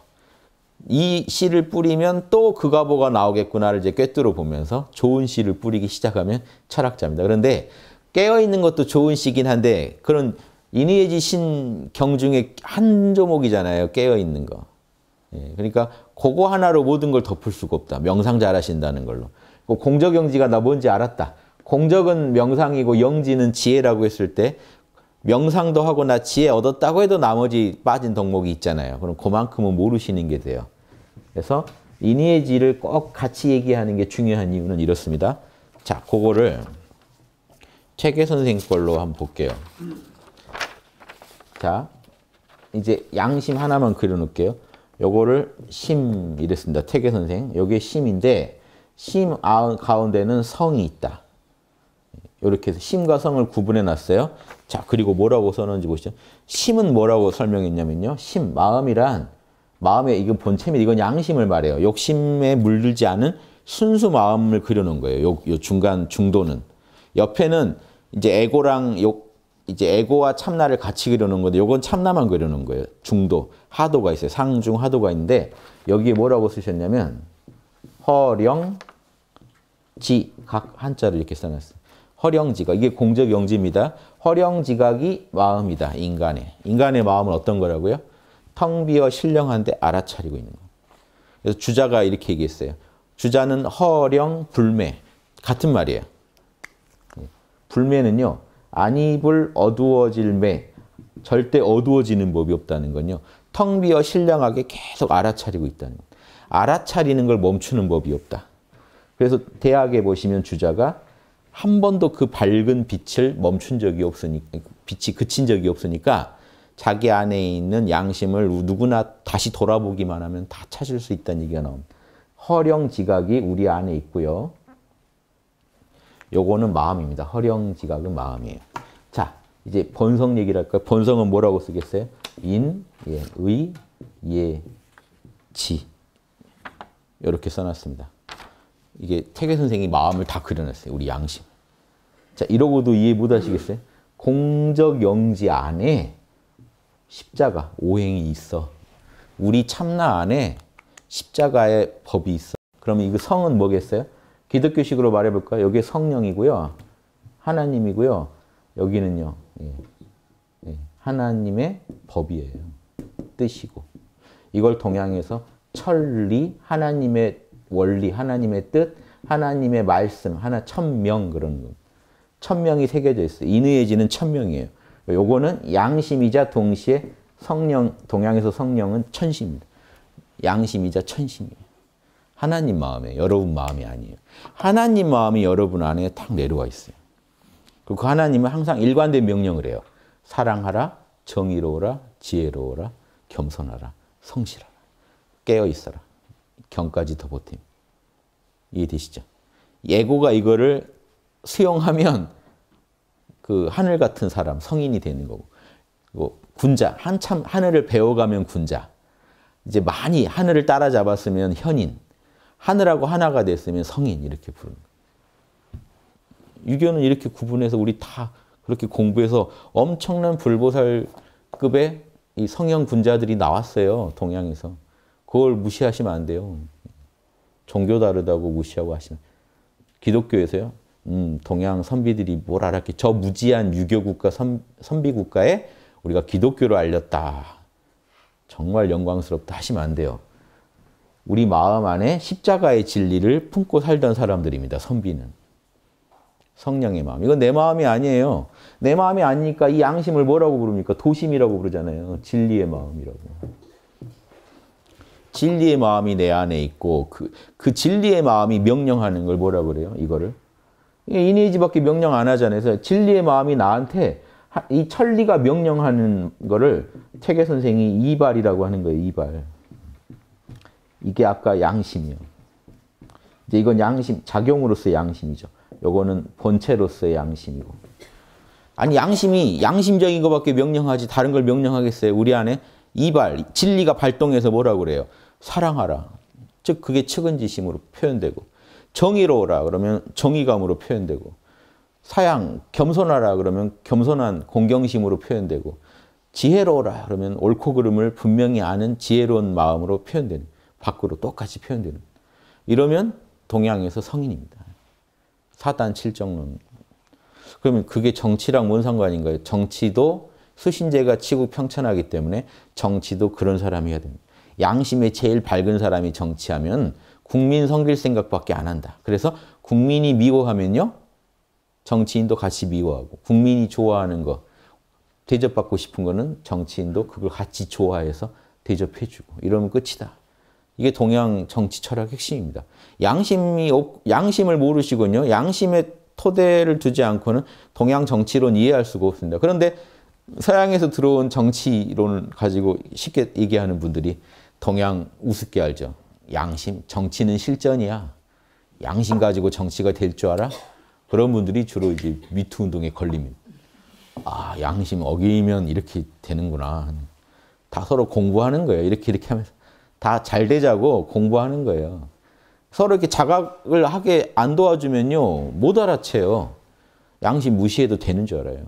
S1: 이 씨를 뿌리면 또 그가 뭐가 나오겠구나를 이제 꿰뚫어 보면서 좋은 씨를 뿌리기 시작하면 철학자입니다. 그런데 깨어있는 것도 좋은 씨긴 한데 그런 이니에지 신경 중에 한 조목이잖아요. 깨어있는 거. 예, 그러니까 그거 하나로 모든 걸 덮을 수가 없다. 명상 잘하신다는 걸로. 그 공적영지가 나 뭔지 알았다. 공적은 명상이고 영지는 지혜라고 했을 때 명상도 하고 나 지혜 얻었다고 해도 나머지 빠진 덕목이 있잖아요. 그럼 그만큼은 모르시는 게 돼요. 그래서 리니에지를 꼭 같이 얘기하는 게 중요한 이유는 이렇습니다. 자, 그거를 최계 선생 걸로 한번 볼게요. 자, 이제 양심 하나만 그려놓을게요. 요거를 심 이랬습니다. 태계 선생. 요게 심인데 심 가운데는 성이 있다. 이렇게 해서 심과 성을 구분해 놨어요. 자, 그리고 뭐라고 써놓은지 보시죠. 심은 뭐라고 설명했냐면요. 심, 마음이란 마음의 이건 본체 및 이건 양심을 말해요. 욕심에 물들지 않은 순수 마음을 그려놓은 거예요. 요, 요 중간 중도는 옆에는 이제 에고랑 욕 이제 에고와 참나를 같이 그려놓은 건데 요건 참나만 그려놓은 거예요. 중도 하도가 있어요. 상중 하도가 있는데 여기에 뭐라고 쓰셨냐면 허령 지각 한자를 이렇게 써놨어요. 허령지각, 이게 공적 영지입니다. 허령지각이 마음이다, 인간의. 인간의 마음은 어떤 거라고요? 텅 비어 신령한데 알아차리고 있는 거. 그래서 주자가 이렇게 얘기했어요. 주자는 허령, 불매. 같은 말이에요. 불매는요. 안입을 어두워질 매. 절대 어두워지는 법이 없다는 건요. 텅 비어 신령하게 계속 알아차리고 있다는 거. 알아차리는 걸 멈추는 법이 없다. 그래서 대학에 보시면 주자가 한 번도 그 밝은 빛을 멈춘 적이 없으니 까 빛이 그친 적이 없으니까 자기 안에 있는 양심을 누구나 다시 돌아보기만 하면 다 찾을 수 있다는 얘기가 나옵니다. 허령 지각이 우리 안에 있고요. 요거는 마음입니다. 허령 지각은 마음이에요. 자, 이제 본성 얘기를 할까요? 본성은 뭐라고 쓰겠어요? 인, 예, 의, 예, 지. 이렇게 써놨습니다. 이게 태계 선생이 마음을 다 그려냈어요. 우리 양심. 자, 이러고도 이해 못 하시겠어요? 공적 영지 안에 십자가, 오행이 있어. 우리 참나 안에 십자가의 법이 있어. 그러면 이거 그 성은 뭐겠어요? 기독교식으로 말해볼까 여기 성령이고요. 하나님이고요. 여기는요. 예. 예. 하나님의 법이에요. 뜻이고. 이걸 동양에서 천리, 하나님의 원리, 하나님의 뜻, 하나님의 말씀, 하나 천명 그런 거. 천명이 새겨져 있어요. 인의해지는 천명이에요. 요거는 양심이자 동시에 성령, 동양에서 성령은 천심입니다. 양심이자 천심이에요. 하나님 마음에, 여러분 마음이 아니에요. 하나님 마음이 여러분 안에 탁 내려와 있어요. 그리고 그 하나님은 항상 일관된 명령을 해요. 사랑하라, 정의로워라, 지혜로워라, 겸손하라, 성실하라, 깨어 있어라. 경까지 더 보탬. 이해되시죠? 예고가 이거를 수용하면 그 하늘 같은 사람, 성인이 되는 거고. 뭐 군자, 한참 하늘을 배워가면 군자. 이제 많이 하늘을 따라잡았으면 현인. 하늘하고 하나가 됐으면 성인 이렇게 부르는 유교는 이렇게 구분해서 우리 다 그렇게 공부해서 엄청난 불보살급의 이 성형 군자들이 나왔어요. 동양에서. 그걸 무시하시면 안 돼요. 종교 다르다고 무시하고 하시면. 기독교에서요. 음, 동양 선비들이 뭘 알았기. 저 무지한 유교 국가, 선비 국가에 우리가 기독교를 알렸다. 정말 영광스럽다 하시면 안 돼요. 우리 마음 안에 십자가의 진리를 품고 살던 사람들입니다. 선비는. 성령의 마음. 이건 내 마음이 아니에요. 내 마음이 아니니까 이 양심을 뭐라고 부릅니까? 도심이라고 부르잖아요. 진리의 마음이라고. 진리의 마음이 내 안에 있고 그, 그 진리의 마음이 명령하는 걸 뭐라 그래요? 이거를. 이니지밖에 명령 안 하잖아요. 진리의 마음이 나한테 이 천리가 명령하는 거를 책의 선생이 이발이라고 하는 거예요. 이발. 이게 아까 양심이요. 이제 이건 양심, 작용으로서의 양심이죠. 요거는 본체로서의 양심이고. 아니 양심이 양심적인 것밖에 명령하지 다른 걸 명령하겠어요. 우리 안에 이발, 진리가 발동해서 뭐라 그래요? 사랑하라. 즉 그게 측은지심으로 표현되고 정의로우라 그러면 정의감으로 표현되고 사양, 겸손하라 그러면 겸손한 공경심으로 표현되고 지혜로우라 그러면 옳고 그름을 분명히 아는 지혜로운 마음으로 표현되는 밖으로 똑같이 표현되는 이러면 동양에서 성인입니다. 사단 칠정론. 그러면 그게 정치랑 뭔 상관인가요? 정치도 수신제가 치고 평천하기 때문에 정치도 그런 사람이어야 됩니다. 양심에 제일 밝은 사람이 정치하면 국민 성길 생각밖에 안 한다. 그래서 국민이 미워하면요. 정치인도 같이 미워하고 국민이 좋아하는 거 대접받고 싶은 거는 정치인도 그걸 같이 좋아해서 대접해주고 이러면 끝이다. 이게 동양 정치 철학 핵심입니다. 양심이 양심을 모르시군요. 양심의 토대를 두지 않고는 동양 정치론 이해할 수가 없습니다. 그런데 서양에서 들어온 정치론을 가지고 쉽게 얘기하는 분들이 동양 우습게 알죠. 양심, 정치는 실전이야. 양심 가지고 정치가 될 줄 알아? 그런 분들이 주로 이제 미투 운동에 걸립니다. 아, 양심 어기면 이렇게 되는구나. 다 서로 공부하는 거예요. 이렇게 이렇게 하면서 다 잘 되자고 공부하는 거예요. 서로 이렇게 자각을 하게 안 도와주면요. 못 알아채요. 양심 무시해도 되는 줄 알아요.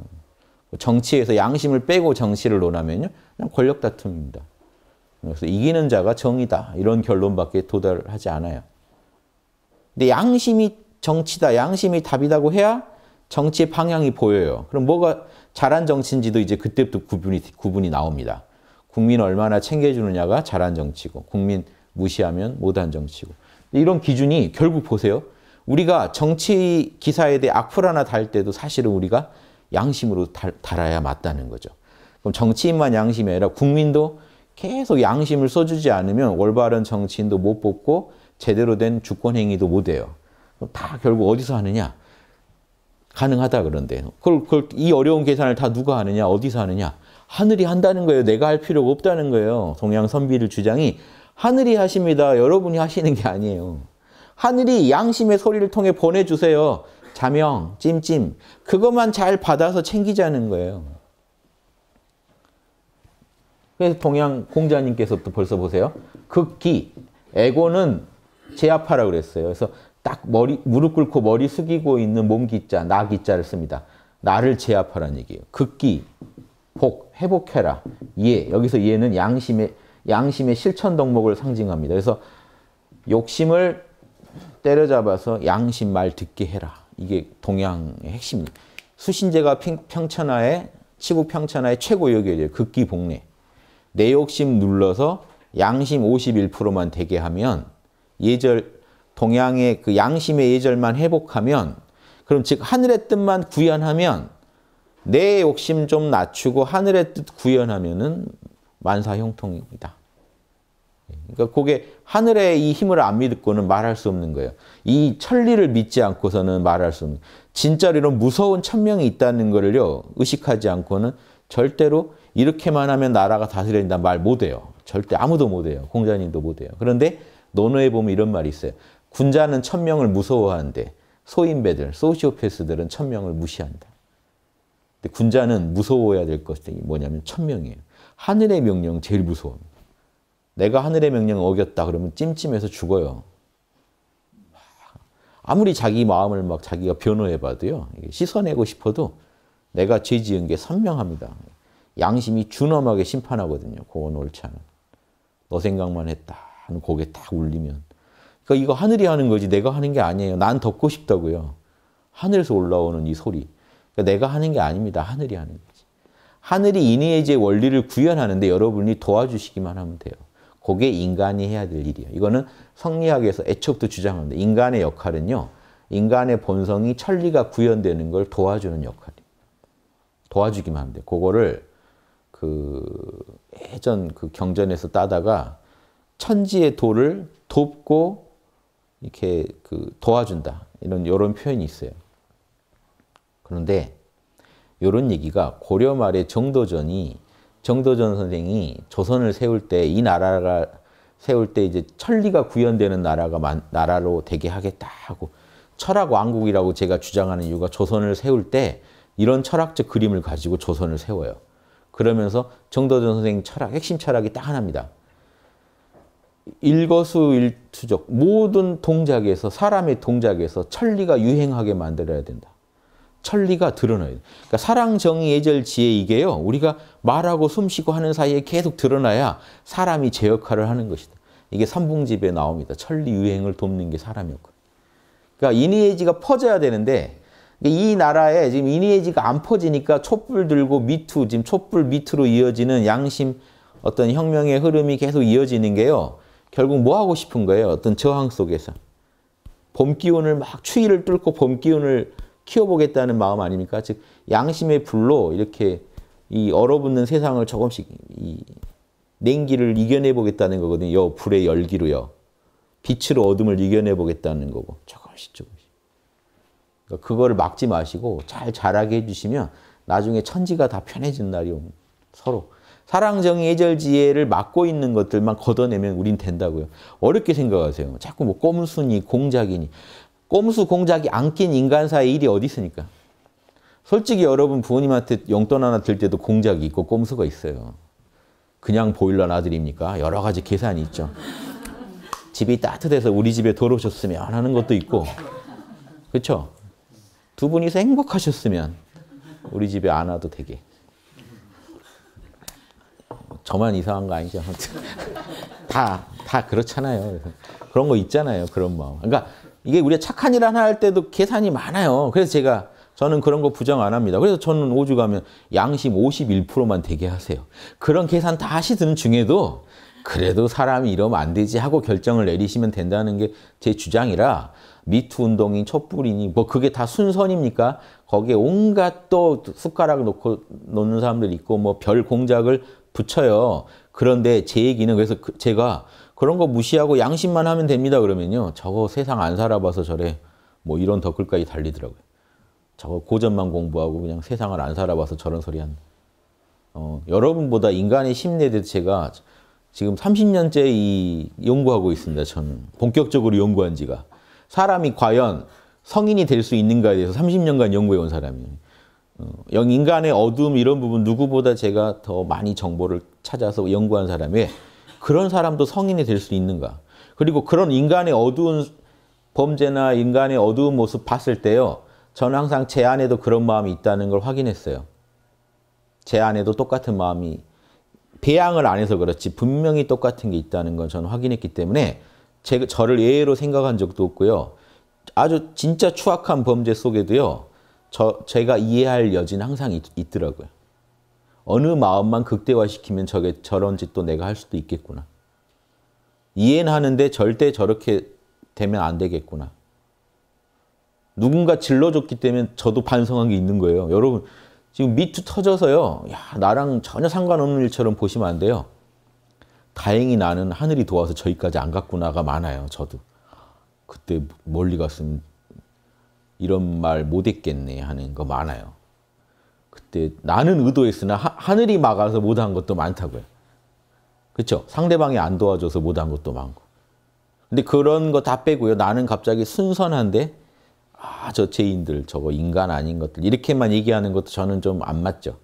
S1: 정치에서 양심을 빼고 정치를 논하면요. 그냥 권력 다툼입니다. 그래서 이기는 자가 정이다. 이런 결론밖에 도달하지 않아요. 근데 양심이 정치다, 양심이 답이라고 해야 정치의 방향이 보여요. 그럼 뭐가 잘한 정치인지도 이제 그때부터 구분이, 구분이 나옵니다. 국민 얼마나 챙겨주느냐가 잘한 정치고, 국민 무시하면 못한 정치고. 이런 기준이 결국 보세요. 우리가 정치 기사에 대해 악플 하나 달 때도 사실은 우리가 양심으로 달, 달아야 맞다는 거죠. 그럼 정치인만 양심이 아니라 국민도 계속 양심을 써주지 않으면 올바른 정치인도 못 뽑고 제대로 된 주권 행위도 못 해요. 다 결국 어디서 하느냐? 가능하다 그런데 그걸, 그걸 이 어려운 계산을 다 누가 하느냐? 어디서 하느냐? 하늘이 한다는 거예요. 내가 할 필요가 없다는 거예요. 동양 선비를 주장이 하늘이 하십니다. 여러분이 하시는 게 아니에요. 하늘이 양심의 소리를 통해 보내주세요. 자명, 찜찜 그것만 잘 받아서 챙기자는 거예요. 그래서 동양 공자님께서부터 벌써 보세요. 극기, 에고는 제압하라 그랬어요. 그래서 딱 머리, 무릎 꿇고 머리 숙이고 있는 몸기자, 나기자를 씁니다. 나를 제압하라는 얘기예요. 극기, 복, 회복해라. 예, 여기서 예는 양심의, 양심의 실천 덕목을 상징합니다. 그래서 욕심을 때려잡아서 양심 말 듣게 해라. 이게 동양의 핵심입니다. 수신제가 평천하에, 치국 평천하의 최고 여기에 극기 복례. 내 욕심 눌러서 양심 51%만 되게 하면 예절 동양의 그 양심의 예절만 회복하면 그럼 즉 하늘의 뜻만 구현하면 내 욕심 좀 낮추고 하늘의 뜻 구현하면은 만사 형통입니다. 그러니까 그게 하늘의 이 힘을 안 믿고는 말할 수 없는 거예요. 이 천리를 믿지 않고서는 말할 수 없는. 진짜로 이런 무서운 천명이 있다는 거를요 의식하지 않고는 절대로 이렇게만 하면 나라가 다스려진다 말 못해요. 절대 아무도 못해요. 공자님도 못해요. 그런데 논어에 보면 이런 말이 있어요. 군자는 천명을 무서워하는데 소인배들, 소시오패스들은 천명을 무시한다. 근데 군자는 무서워해야 될 것이 뭐냐면 천명이에요. 하늘의 명령 제일 무서워합니다. 내가 하늘의 명령을 어겼다 그러면 찜찜해서 죽어요. 아무리 자기 마음을 막 자기가 변호해봐도요. 씻어내고 싶어도 내가 죄 지은 게 선명합니다. 양심이 준엄하게 심판하거든요. 고건 옳지 않너 생각만 했다 하는 고개 딱 울리면. 그러니까 이거 하늘이 하는 거지 내가 하는 게 아니에요. 난 덮고 싶다고요. 하늘에서 올라오는 이 소리. 그러니까 내가 하는 게 아닙니다. 하늘이 하는 거지. 하늘이 인해의 원리를 구현하는데 여러분이 도와주시기만 하면 돼요. 그게 인간이 해야 될 일이에요. 이거는 성리학에서 애초부터 주장합니다. 인간의 역할은요. 인간의 본성이 천리가 구현되는 걸 도와주는 역할이에요. 도와주기만 하면 돼요. 그거를 그 예전 그 경전에서 따다가 천지의 도를 돕고 이렇게 그 도와준다 이런 이런 표현이 있어요. 그런데 이런 얘기가 고려 말의 정도전이 정도전 선생이 조선을 세울 때 이 나라가 세울 때 이제 천리가 구현되는 나라가 나라로 되게 하겠다 하고 철학 왕국이라고 제가 주장하는 이유가 조선을 세울 때 이런 철학적 그림을 가지고 조선을 세워요. 그러면서 정도전 선생 님 철학, 핵심 철학이 딱 하나입니다. 일거수일투족, 모든 동작에서, 사람의 동작에서 천리가 유행하게 만들어야 된다. 천리가 드러나야 된 그러니까 사랑, 정의, 예절, 지혜 이게요. 우리가 말하고 숨쉬고 하는 사이에 계속 드러나야 사람이 제 역할을 하는 것이다. 이게 삼봉집에 나옵니다. 천리 유행을 돕는 게 사람이었고. 그러니까 인의예지가 퍼져야 되는데 그러니까 이 나라에 지금 이니에지가 안 퍼지니까 촛불 들고 미투, 지금 촛불 밑으로 이어지는 양심 어떤 혁명의 흐름이 계속 이어지는 게요. 결국 뭐 하고 싶은 거예요? 어떤 저항 속에서. 봄 기운을 막 추위를 뚫고 봄 기운을 키워보겠다는 마음 아닙니까? 즉, 양심의 불로 이렇게 이 얼어붙는 세상을 조금씩 이 냉기를 이겨내보겠다는 거거든요. 불의 열기로요. 빛으로 어둠을 이겨내보겠다는 거고. 조금씩 조금. 그러니까 그거를 막지 마시고 잘 자라게 해주시면 나중에 천지가 다 편해진 날이 옵니다. 서로. 사랑정의 예절 지혜를 막고 있는 것들만 걷어내면 우린 된다고요. 어렵게 생각하세요. 자꾸 뭐 꼼수니 공작이니. 꼼수 공작이 안 낀 인간 사이 일이 어디 있습니까? 솔직히 여러분 부모님한테 용돈 하나 들 때도 공작이 있고 꼼수가 있어요. 그냥 보일러 놔드립니까? 여러 가지 계산이 있죠. 집이 따뜻해서 우리 집에 돌아오셨으면 하는 것도 있고. 그렇죠? 두 분이서 행복하셨으면 우리 집에 안 와도 되게. 저만 이상한 거 아니죠? 다, 다 그렇잖아요. 그런 거 있잖아요. 그런 마음. 그러니까 이게 우리가 착한 일 하나 할 때도 계산이 많아요. 그래서 제가 저는 그런 거 부정 안 합니다. 그래서 저는 오주 가면 양심 51%만 되게 하세요. 그런 계산 다 하시는 중에도 그래도 사람이 이러면 안 되지 하고 결정을 내리시면 된다는 게 제 주장이라 미투 운동이 촛불이니 뭐 그게 다 순선입니까? 거기에 온갖 또 숟가락 놓고 놓는 사람들 있고 뭐 별 공작을 붙여요. 그런데 제 얘기는 그래서 그 제가 그런 거 무시하고 양심만 하면 됩니다 그러면요. 저거 세상 안 살아봐서 저래 뭐 이런 덧글까지 달리더라고요. 저거 고전만 공부하고 그냥 세상을 안 살아봐서 저런 소리 한. 어, 여러분보다 인간의 심리에 대해서 제가 지금 30년째 이 연구하고 있습니다. 저는 본격적으로 연구한 지가 사람이 과연 성인이 될 수 있는가에 대해서 30년간 연구해 온 사람이에요. 어, 영 인간의 어둠 이런 부분 누구보다 제가 더 많이 정보를 찾아서 연구한 사람이 그런 사람도 성인이 될 수 있는가? 그리고 그런 인간의 어두운 범죄나 인간의 어두운 모습 봤을 때요. 저는 항상 제 안에도 그런 마음이 있다는 걸 확인했어요. 제 안에도 똑같은 마음이 배양을 안 해서 그렇지 분명히 똑같은 게 있다는 건 저는 확인했기 때문에 제, 저를 예외로 생각한 적도 없고요. 아주 진짜 추악한 범죄 속에도요. 저, 제가 이해할 여지는 항상 있, 더라고요 어느 마음만 극대화시키면 저게 저런 짓도 내가 할 수도 있겠구나. 이해는 하는데 절대 저렇게 되면 안 되겠구나. 누군가 질러줬기 때문에 저도 반성한 게 있는 거예요. 여러분 지금 미투 터져서요. 야, 나랑 전혀 상관없는 일처럼 보시면 안 돼요. 다행히 나는 하늘이 도와서 저기까지 안 갔구나가 많아요. 저도. 그때 멀리 갔으면 이런 말 못했겠네 하는 거 많아요. 그때 나는 의도했으나 하, 늘이 막아서 못 한 것도 많다고요. 그렇죠? 상대방이 안 도와줘서 못 한 것도 많고. 근데 그런 거 다 빼고요. 나는 갑자기 순선한데 아, 저 죄인들, 저거 인간 아닌 것들 이렇게만 얘기하는 것도 저는 좀 안 맞죠.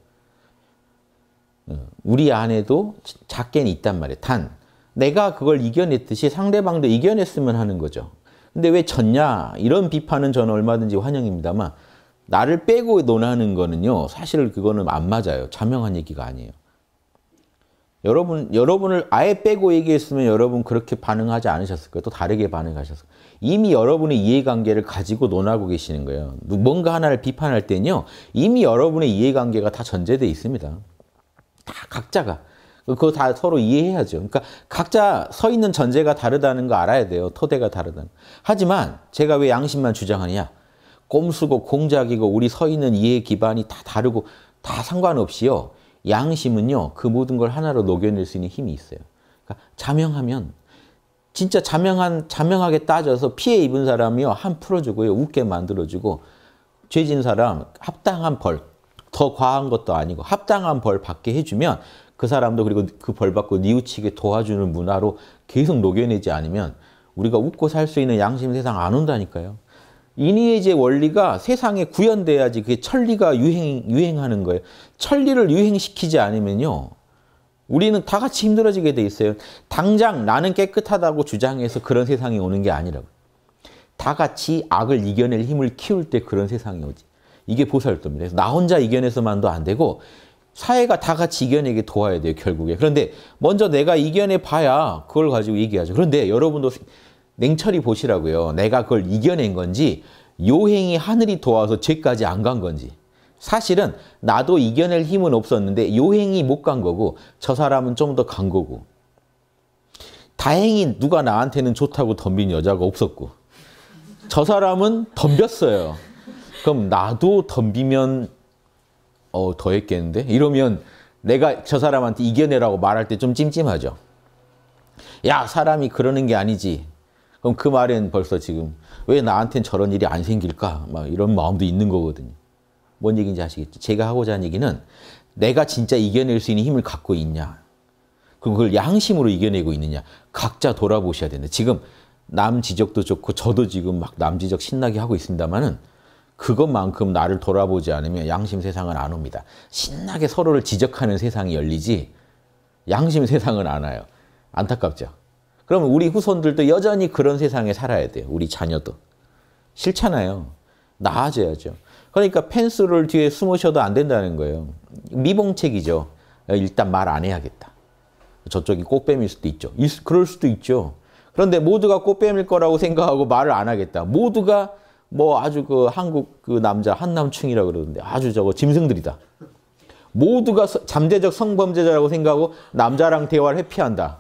S1: 어, 우리 안에도 작게는 있단 말이에요. 단, 내가 그걸 이겨냈듯이 상대방도 이겨냈으면 하는 거죠. 근데 왜 졌냐? 이런 비판은 저는 얼마든지 환영입니다만 나를 빼고 논하는 거는요. 사실 그거는 안 맞아요. 자명한 얘기가 아니에요. 여러분, 여러분을 아예 빼고 얘기했으면 여러분 그렇게 반응하지 않으셨을 거예요. 또 다르게 반응하셨을 거예요. 이미 여러분의 이해관계를 가지고 논하고 계시는 거예요. 뭔가 하나를 비판할 때는요. 이미 여러분의 이해관계가 다 전제돼 있습니다. 다 각자가. 그, 그거 다 서로 이해해야죠. 그러니까 각자 서 있는 전제가 다르다는 거 알아야 돼요. 토대가 다르다 하지만 제가 왜 양심만 주장하냐 꼼수고 공작이고 우리 서 있는 이해 기반이 다 다르고 다 상관없이요. 양심은요. 그 모든 걸 하나로 녹여낼 수 있는 힘이 있어요. 그러니까 자명하면 진짜 자명한 자명하게 따져서 피해 입은 사람이요 한 풀어주고요 웃게 만들어주고 죄진 사람 합당한 벌더 과한 것도 아니고 합당한 벌 받게 해주면 그 사람도 그리고 그 벌 받고 니우치게 도와주는 문화로 계속 녹여내지 않으면 우리가 웃고 살 수 있는 양심 세상 안 온다니까요. 인의의제 원리가 세상에 구현돼야지 그게 천리가 유행, 유행하는 거예요. 천리를 유행시키지 않으면요. 우리는 다 같이 힘들어지게 돼 있어요. 당장 나는 깨끗하다고 주장해서 그런 세상이 오는 게 아니라고. 다 같이 악을 이겨낼 힘을 키울 때 그런 세상이 오지. 이게 보살도입니다. 나 혼자 이겨내서만도 안 되고 사회가 다 같이 이겨내게 도와야 돼요, 결국에. 그런데 먼저 내가 이겨내 봐야 그걸 가지고 얘기하죠. 그런데 여러분도 냉철히 보시라고요. 내가 그걸 이겨낸 건지 요행이 하늘이 도와서 죄까지 안 간 건지 사실은 나도 이겨낼 힘은 없었는데 요행이 못 간 거고 저 사람은 좀 더 간 거고 다행히 누가 나한테는 좋다고 덤빈 여자가 없었고 저 사람은 덤볐어요. 그럼 나도 덤비면 어, 더 했겠는데? 이러면 내가 저 사람한테 이겨내라고 말할 때 좀 찜찜하죠. 야, 사람이 그러는 게 아니지. 그럼 그말엔 벌써 지금 왜 나한텐 저런 일이 안 생길까? 막 이런 마음도 있는 거거든요. 뭔 얘기인지 아시겠죠? 제가 하고자 하는 얘기는 내가 진짜 이겨낼 수 있는 힘을 갖고 있냐. 그걸 양심으로 이겨내고 있느냐. 각자 돌아보셔야 된다. 지금 남 지적도 좋고 저도 지금 막 남 지적 신나게 하고 있습니다만은 그것만큼 나를 돌아보지 않으면 양심 세상은 안 옵니다. 신나게 서로를 지적하는 세상이 열리지 양심 세상은 안 와요. 안타깝죠. 그러면 우리 후손들도 여전히 그런 세상에 살아야 돼요. 우리 자녀도. 싫잖아요. 나아져야죠. 그러니까 펜스를 뒤에 숨으셔도 안 된다는 거예요. 미봉책이죠. 일단 말 안 해야겠다. 저쪽이 꽃뱀일 수도 있죠. 그럴 수도 있죠. 그런데 모두가 꽃뱀일 거라고 생각하고 말을 안 하겠다. 모두가 뭐 아주 그 한국 그 남자 한남충이라 그러는데 아주 저거 짐승들이다. 모두가 잠재적 성범죄자라고 생각하고 남자랑 대화를 회피한다.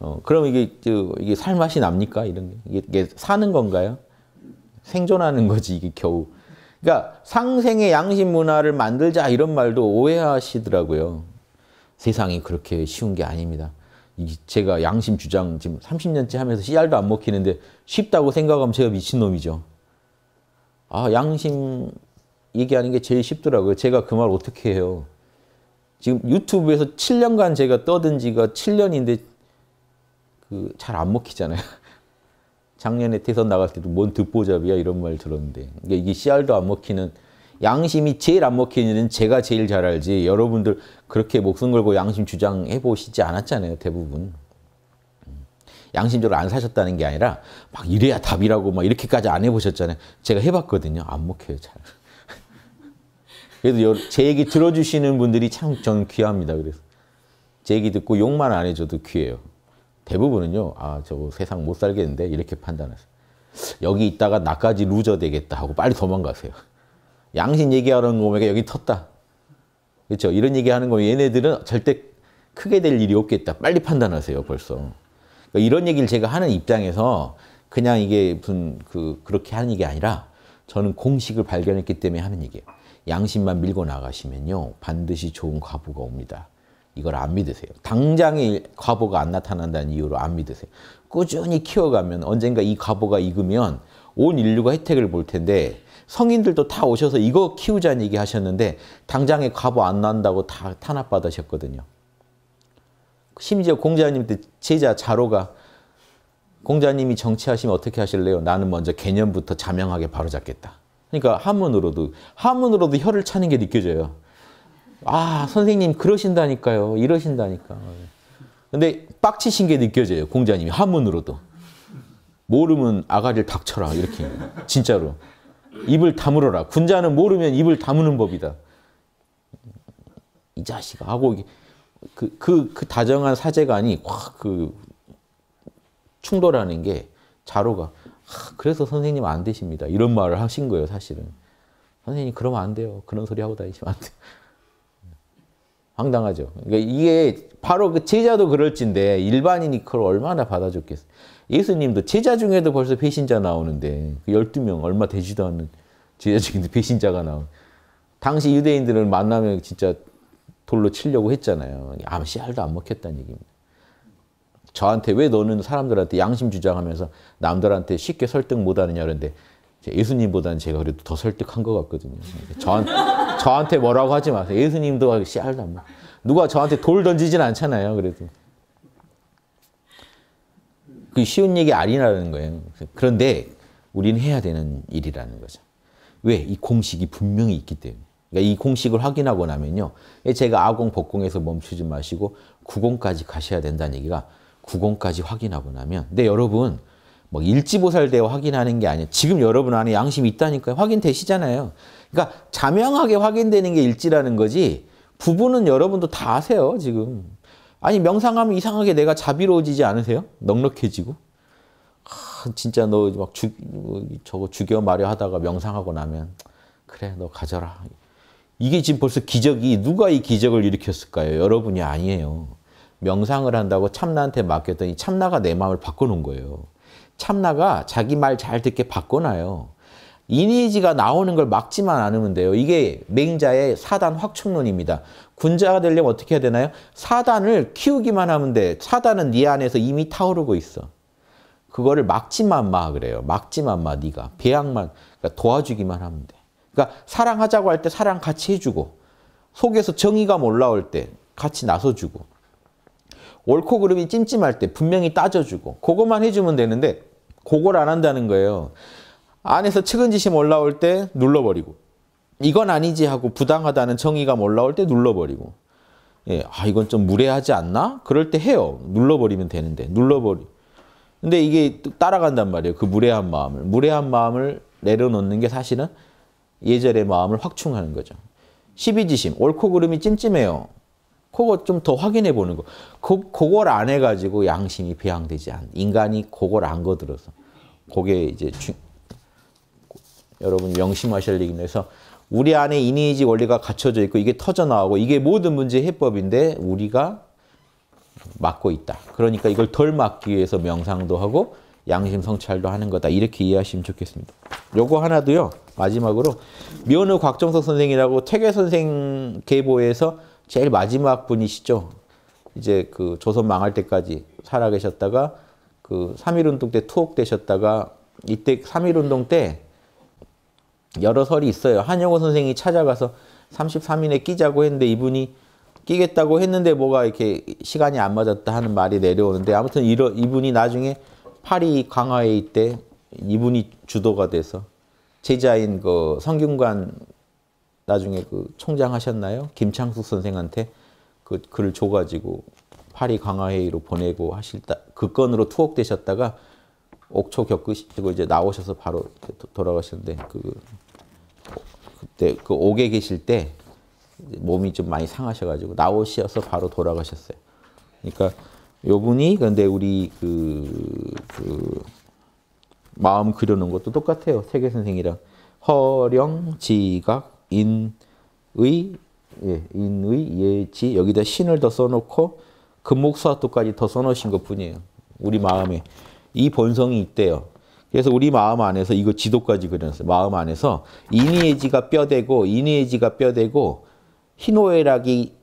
S1: 어, 그럼 이게 저, 이게 살맛이 납니까? 이런 게 이게 사는 건가요? 생존하는 거지 이게 겨우. 그러니까 상생의 양심 문화를 만들자 이런 말도 오해하시더라고요. 세상이 그렇게 쉬운 게 아닙니다. 제가 양심 주장 지금 30년째 하면서 씨알도 안 먹히는데 쉽다고 생각하면 제가 미친놈이죠. 아 양심 얘기하는 게 제일 쉽더라고요. 제가 그 말 어떻게 해요. 지금 유튜브에서 7년간 제가 떠든 지가 7년인데 그 잘 안 먹히잖아요. 작년에 대선 나갈 때도 뭔 듣보잡이야 이런 말 들었는데 그러니까 이게 씨알도 안 먹히는 양심이 제일 안 먹히는 제가 제일 잘 알지 여러분들 그렇게 목숨 걸고 양심 주장해 보시지 않았잖아요 대부분 음. 양심적으로 안 사셨다는 게 아니라 막 이래야 답이라고 막 이렇게까지 안 해보셨잖아요 제가 해봤거든요 안 먹혀요 잘 그래도 제 얘기 들어주시는 분들이 참 저는 귀합니다 그래서 제 얘기 듣고 욕만 안 해줘도 귀해요 대부분은요, 아, 저 세상 못 살겠는데? 이렇게 판단했어요. 여기 있다가 나까지 루저 되겠다 하고 빨리 도망가세요. 양심 얘기하는 놈에게 여기 텄다. 그렇죠? 이런 얘기하는 거 얘네들은 절대 크게 될 일이 없겠다. 빨리 판단하세요, 벌써. 그러니까 이런 얘기를 제가 하는 입장에서 그냥 이게 무슨 그 그렇게 하는 얘 아니라 저는 공식을 발견했기 때문에 하는 얘기예요. 양심만 밀고 나가시면요. 반드시 좋은 과부가 옵니다. 이걸 안 믿으세요. 당장에 과보가 안 나타난다는 이유로 안 믿으세요. 꾸준히 키워가면 언젠가 이 과보가 익으면 온 인류가 혜택을 볼 텐데 성인들도 다 오셔서 이거 키우자는 얘기 하셨는데 당장에 과보 안 난다고 다 탄압받으셨거든요. 심지어 공자님 때 제자 자로가 공자님이 정치하시면 어떻게 하실래요? 나는 먼저 개념부터 자명하게 바로잡겠다. 그러니까 한문으로도 한문으로도 혀를 차는 게 느껴져요. 아, 선생님 그러신다니까요. 이러신다니까. 근데 빡치신 게 느껴져요. 공자님이 한문으로도. 모르면 아가리를 닥쳐라. 이렇게. 진짜로. 입을 다물어라. 군자는 모르면 입을 다무는 법이다. 이 자식아 하고 그, 그, 그 다정한 사제관이 확그 충돌하는 게 자로가 아, 그래서 선생님 안 되십니다. 이런 말을 하신 거예요, 사실은. 선생님 그러면 안 돼요. 그런 소리 하고 다니시면 안 돼요. 황당하죠. 그러니까 이게 바로 그 제자도 그럴진데 일반인이 그걸 얼마나 받아줬겠어 예수님도 제자 중에도 벌써 배신자 나오는데 그 12명 얼마 되지도 않는 제자 중에도 배신자가 나온 당시 유대인들은 만나면 진짜 돌로 치려고 했잖아요. 아무 씨알도 안 먹혔다는 얘기입니다. 저한테 왜 너는 사람들한테 양심 주장하면서 남들한테 쉽게 설득 못하느냐 그런데 예수님보다는 제가 그래도 더 설득한 것 같거든요. 저한, 저한테 뭐라고 하지 마세요. 예수님도 씨알다. 누가 저한테 돌 던지진 않잖아요. 그래도. 그 쉬운 얘기 아니라는 거예요. 그런데 우리는 해야 되는 일이라는 거죠. 왜? 이 공식이 분명히 있기 때문에. 그러니까 이 공식을 확인하고 나면요. 예, 제가 아공, 복공에서 멈추지 마시고 구공까지 가셔야 된다는 얘기가 구공까지 확인하고 나면. 근데 여러분 뭐일지보살대 확인하는 게 아니에요. 지금 여러분 안에 양심이 있다니까요. 확인되시잖아요. 그러니까 자명하게 확인되는 게 일지라는 거지 부부는 여러분도 다 아세요, 지금. 아니 명상하면 이상하게 내가 자비로워지지 않으세요? 넉넉해지고. 아, 진짜 너막 뭐 저거 죽여 마려 하다가 명상하고 나면 그래, 너 가져라. 이게 지금 벌써 기적이 누가 이 기적을 일으켰을까요? 여러분이 아니에요. 명상을 한다고 참나한테 맡겼더니 참나가 내 마음을 바꿔놓은 거예요. 참나가 자기 말 잘 듣게 바꿔놔요. 이니지가 나오는 걸 막지만 않으면 돼요. 이게 맹자의 사단 확충론입니다. 군자가 되려면 어떻게 해야 되나요? 사단을 키우기만 하면 돼. 사단은 네 안에서 이미 타오르고 있어. 그거를 막지만 마 그래요. 막지만 마 네가. 배양만 그러니까 도와주기만 하면 돼. 그러니까 사랑하자고 할 때 사랑 같이 해주고 속에서 정의감 올라올 때 같이 나서주고 옳고 그름이 찜찜할 때 분명히 따져주고 그것만 해주면 되는데 그걸 안 한다는 거예요. 안에서 측은지심 올라올 때 눌러버리고 이건 아니지 하고 부당하다는 정의감 올라올 때 눌러버리고 예, 아 이건 좀 무례하지 않나? 그럴 때 해요. 눌러버리면 되는데 눌러버리 근데 이게 따라간단 말이에요. 그 무례한 마음을. 무례한 마음을 내려놓는 게 사실은 예절의 마음을 확충하는 거죠. 12지심, 옳고 그름이 찜찜해요. 그거 좀 더 확인해 보는 거. 그, 그걸 안 해가지고 양심이 배양되지 않. 인간이 그걸 안 거들어서. 그게 이제 주, 여러분 명심하실 얘기면서 우리 안에 이니지 원리가 갖춰져 있고 이게 터져 나오고 이게 모든 문제 해법인데 우리가 막고 있다. 그러니까 이걸 덜 막기 위해서 명상도 하고 양심 성찰도 하는 거다. 이렇게 이해하시면 좋겠습니다. 요거 하나도요. 마지막으로 면허 곽정석 선생이라고 퇴계 선생 계보에서 제일 마지막 분이시죠. 이제 그 조선 망할 때까지 살아계셨다가 그 3.1운동 때 투옥되셨다가 이때 3.1운동 때 여러 설이 있어요. 한영호 선생이 찾아가서 33인에 끼자고 했는데 이분이 끼겠다고 했는데 뭐가 이렇게 시간이 안 맞았다 하는 말이 내려오는데 아무튼 이러, 이분이 나중에 파리 강화회 이때 이분이 주도가 돼서 제자인 그 성균관 나중에 그 총장 하셨나요? 김창숙 선생한테 그 글을 줘가지고 파리 강화회의로 보내고 하실 다, 그 건으로 투옥되셨다가 옥초 겪으시고 이제 나오셔서 바로 돌아가셨는데 그 그때 그 옥에 계실 때 몸이 좀 많이 상하셔가지고 나오셔서 바로 돌아가셨어요. 그러니까 요분이 그런데 우리 그, 그 마음 그려놓은 것도 똑같아요. 세계 선생이랑 허령 지각 인의 예, 인의 예지 여기다 신을 더 써놓고 금목수화토까지 그 더 써놓으신 것뿐이에요. 우리 마음에 이 본성이 있대요. 그래서 우리 마음 안에서 이거 지도까지 그렸어요 마음 안에서 인의 예지가 뼈대고 인의 예지가 뼈대고 희노애락이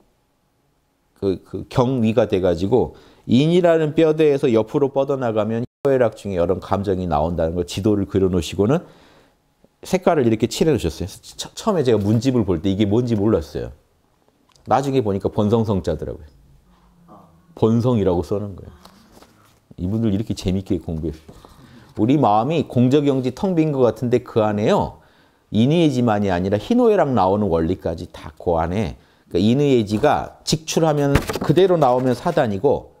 S1: 그, 그 경위가 돼가지고 인이라는 뼈대에서 옆으로 뻗어나가면 희노애락 중에 여러 감정이 나온다는 걸 지도를 그려놓으시고는 색깔을 이렇게 칠해 놓으셨어요. 처음에 제가 문집을 볼 때 이게 뭔지 몰랐어요. 나중에 보니까 번성성자더라고요. 번성이라고 써는 거예요. 이분들 이렇게 재밌게 공부했어요. 우리 마음이 공적영지 텅 빈 것 같은데 그 안에요. 인의지만이 아니라 희노애락 나오는 원리까지 다 그 안에 그러니까 인의지가 직출하면 그대로 나오면 사단이고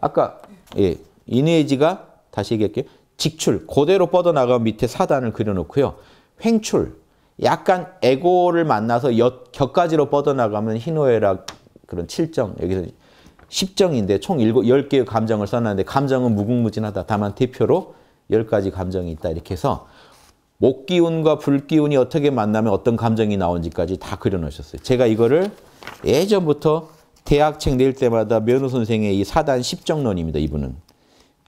S1: 아까 예, 인의지가 다시 얘기할게요. 직출, 그대로 뻗어나가 밑에 사단을 그려놓고요. 횡출, 약간 에고를 만나서 엿, 곁가지로 뻗어나가면 희노애락 그런 7정, 여기서 10정인데 총 7, 10개의 감정을 써놨는데 감정은 무궁무진하다. 다만 대표로 10가지 감정이 있다. 이렇게 해서 목기운과 불기운이 어떻게 만나면 어떤 감정이 나온지까지 다 그려놓으셨어요. 제가 이거를 예전부터 대학책 낼 때마다 면호 선생의 이 사단 10정론입니다. 이분은.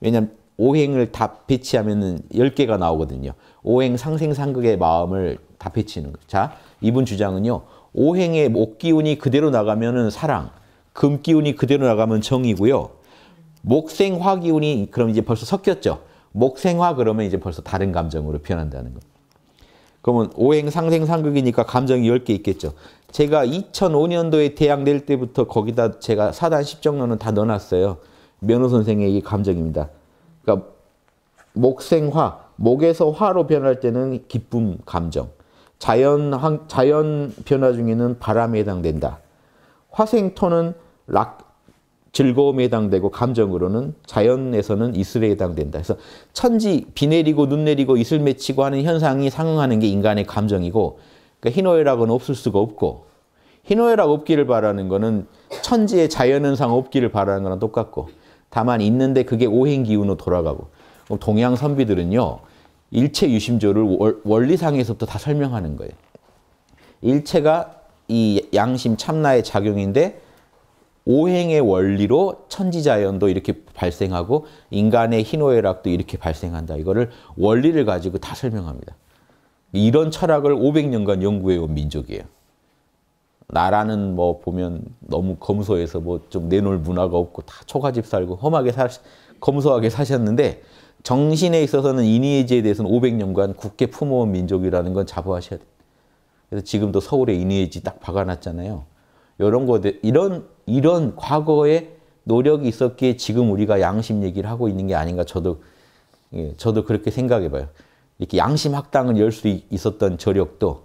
S1: 왜냐하면 오행을 다 배치하면 10개가 나오거든요. 오행 상생 상극의 마음을 다 패치는 거죠. 자, 이분 주장은요. 오행의 목 기운이 그대로 나가면은 사랑, 금 기운이 그대로 나가면 정이고요. 목생화 기운이 그럼 이제 벌써 섞였죠. 목생화 그러면 이제 벌써 다른 감정으로 표현한다는 거. 그러면 오행 상생 상극이니까 감정이 10개 있겠죠. 제가 2005년도에 대학 낼 때부터 거기다 제가 사단 십정론은 다 넣어놨어요. 면호 선생의 이 감정입니다. 그러니까 목생화, 목에서 화로 변할 때는 기쁨, 감정. 자연, 자연 변화 중에는 바람에 해당된다. 화생토는 락, 즐거움에 해당되고 감정으로는 자연에서는 이슬에 해당된다. 그래서 천지, 비 내리고 눈 내리고 이슬 맺히고 하는 현상이 상응하는 게 인간의 감정이고 그러니까 희노애락은 없을 수가 없고 희노애락 없기를 바라는 거는 천지의 자연현상 없기를 바라는 거랑 똑같고 다만 있는데 그게 오행기운으로 돌아가고 동양 선비들은요 일체 유심조를 월, 원리상에서부터 다 설명하는 거예요. 일체가 이 양심 참나의 작용인데 오행의 원리로 천지자연도 이렇게 발생하고 인간의 희노애락도 이렇게 발생한다. 이거를 원리를 가지고 다 설명합니다. 이런 철학을 500년간 연구해온 민족이에요. 나라는 뭐 보면 너무 검소해서 뭐 좀 내놓을 문화가 없고 다 초가집 살고 험하게 사, 검소하게 사셨는데 정신에 있어서는 이니에지에 대해서는 500년간 국게 품어온 민족이라는 건 자부하셔야 돼요. 그래서 지금도 서울에 이니에지 딱 박아놨잖아요. 이런 거 이런 이런 과거에 노력이 있었기에 지금 우리가 양심 얘기를 하고 있는 게 아닌가 저도 예, 저도 그렇게 생각해봐요. 이렇게 양심 학당을 열 수 있었던 저력도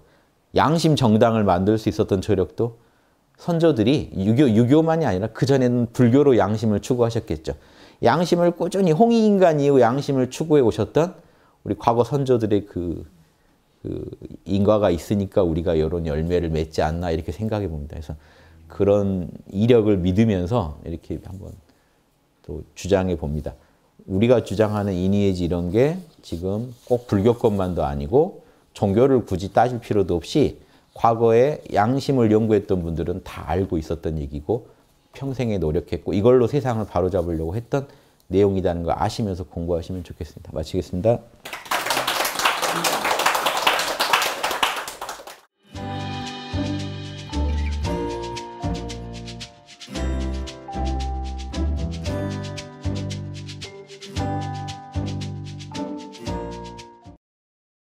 S1: 양심 정당을 만들 수 있었던 저력도 선조들이 유교, 유교만이 아니라 그전에는 불교로 양심을 추구하셨겠죠. 양심을 꾸준히 홍익인간 이후 양심을 추구해 오셨던 우리 과거 선조들의 그, 그 인과가 있으니까 우리가 이런 열매를 맺지 않나 이렇게 생각해 봅니다. 그래서 그런 이력을 믿으면서 이렇게 한번 또 주장해 봅니다. 우리가 주장하는 인이해지 이런 게 지금 꼭 불교권만도 아니고 종교를 굳이 따질 필요도 없이 과거에 양심을 연구했던 분들은 다 알고 있었던 얘기고 평생에 노력했고 이걸로 세상을 바로잡으려고 했던 내용이라는 걸 아시면서 공부하시면 좋겠습니다. 마치겠습니다.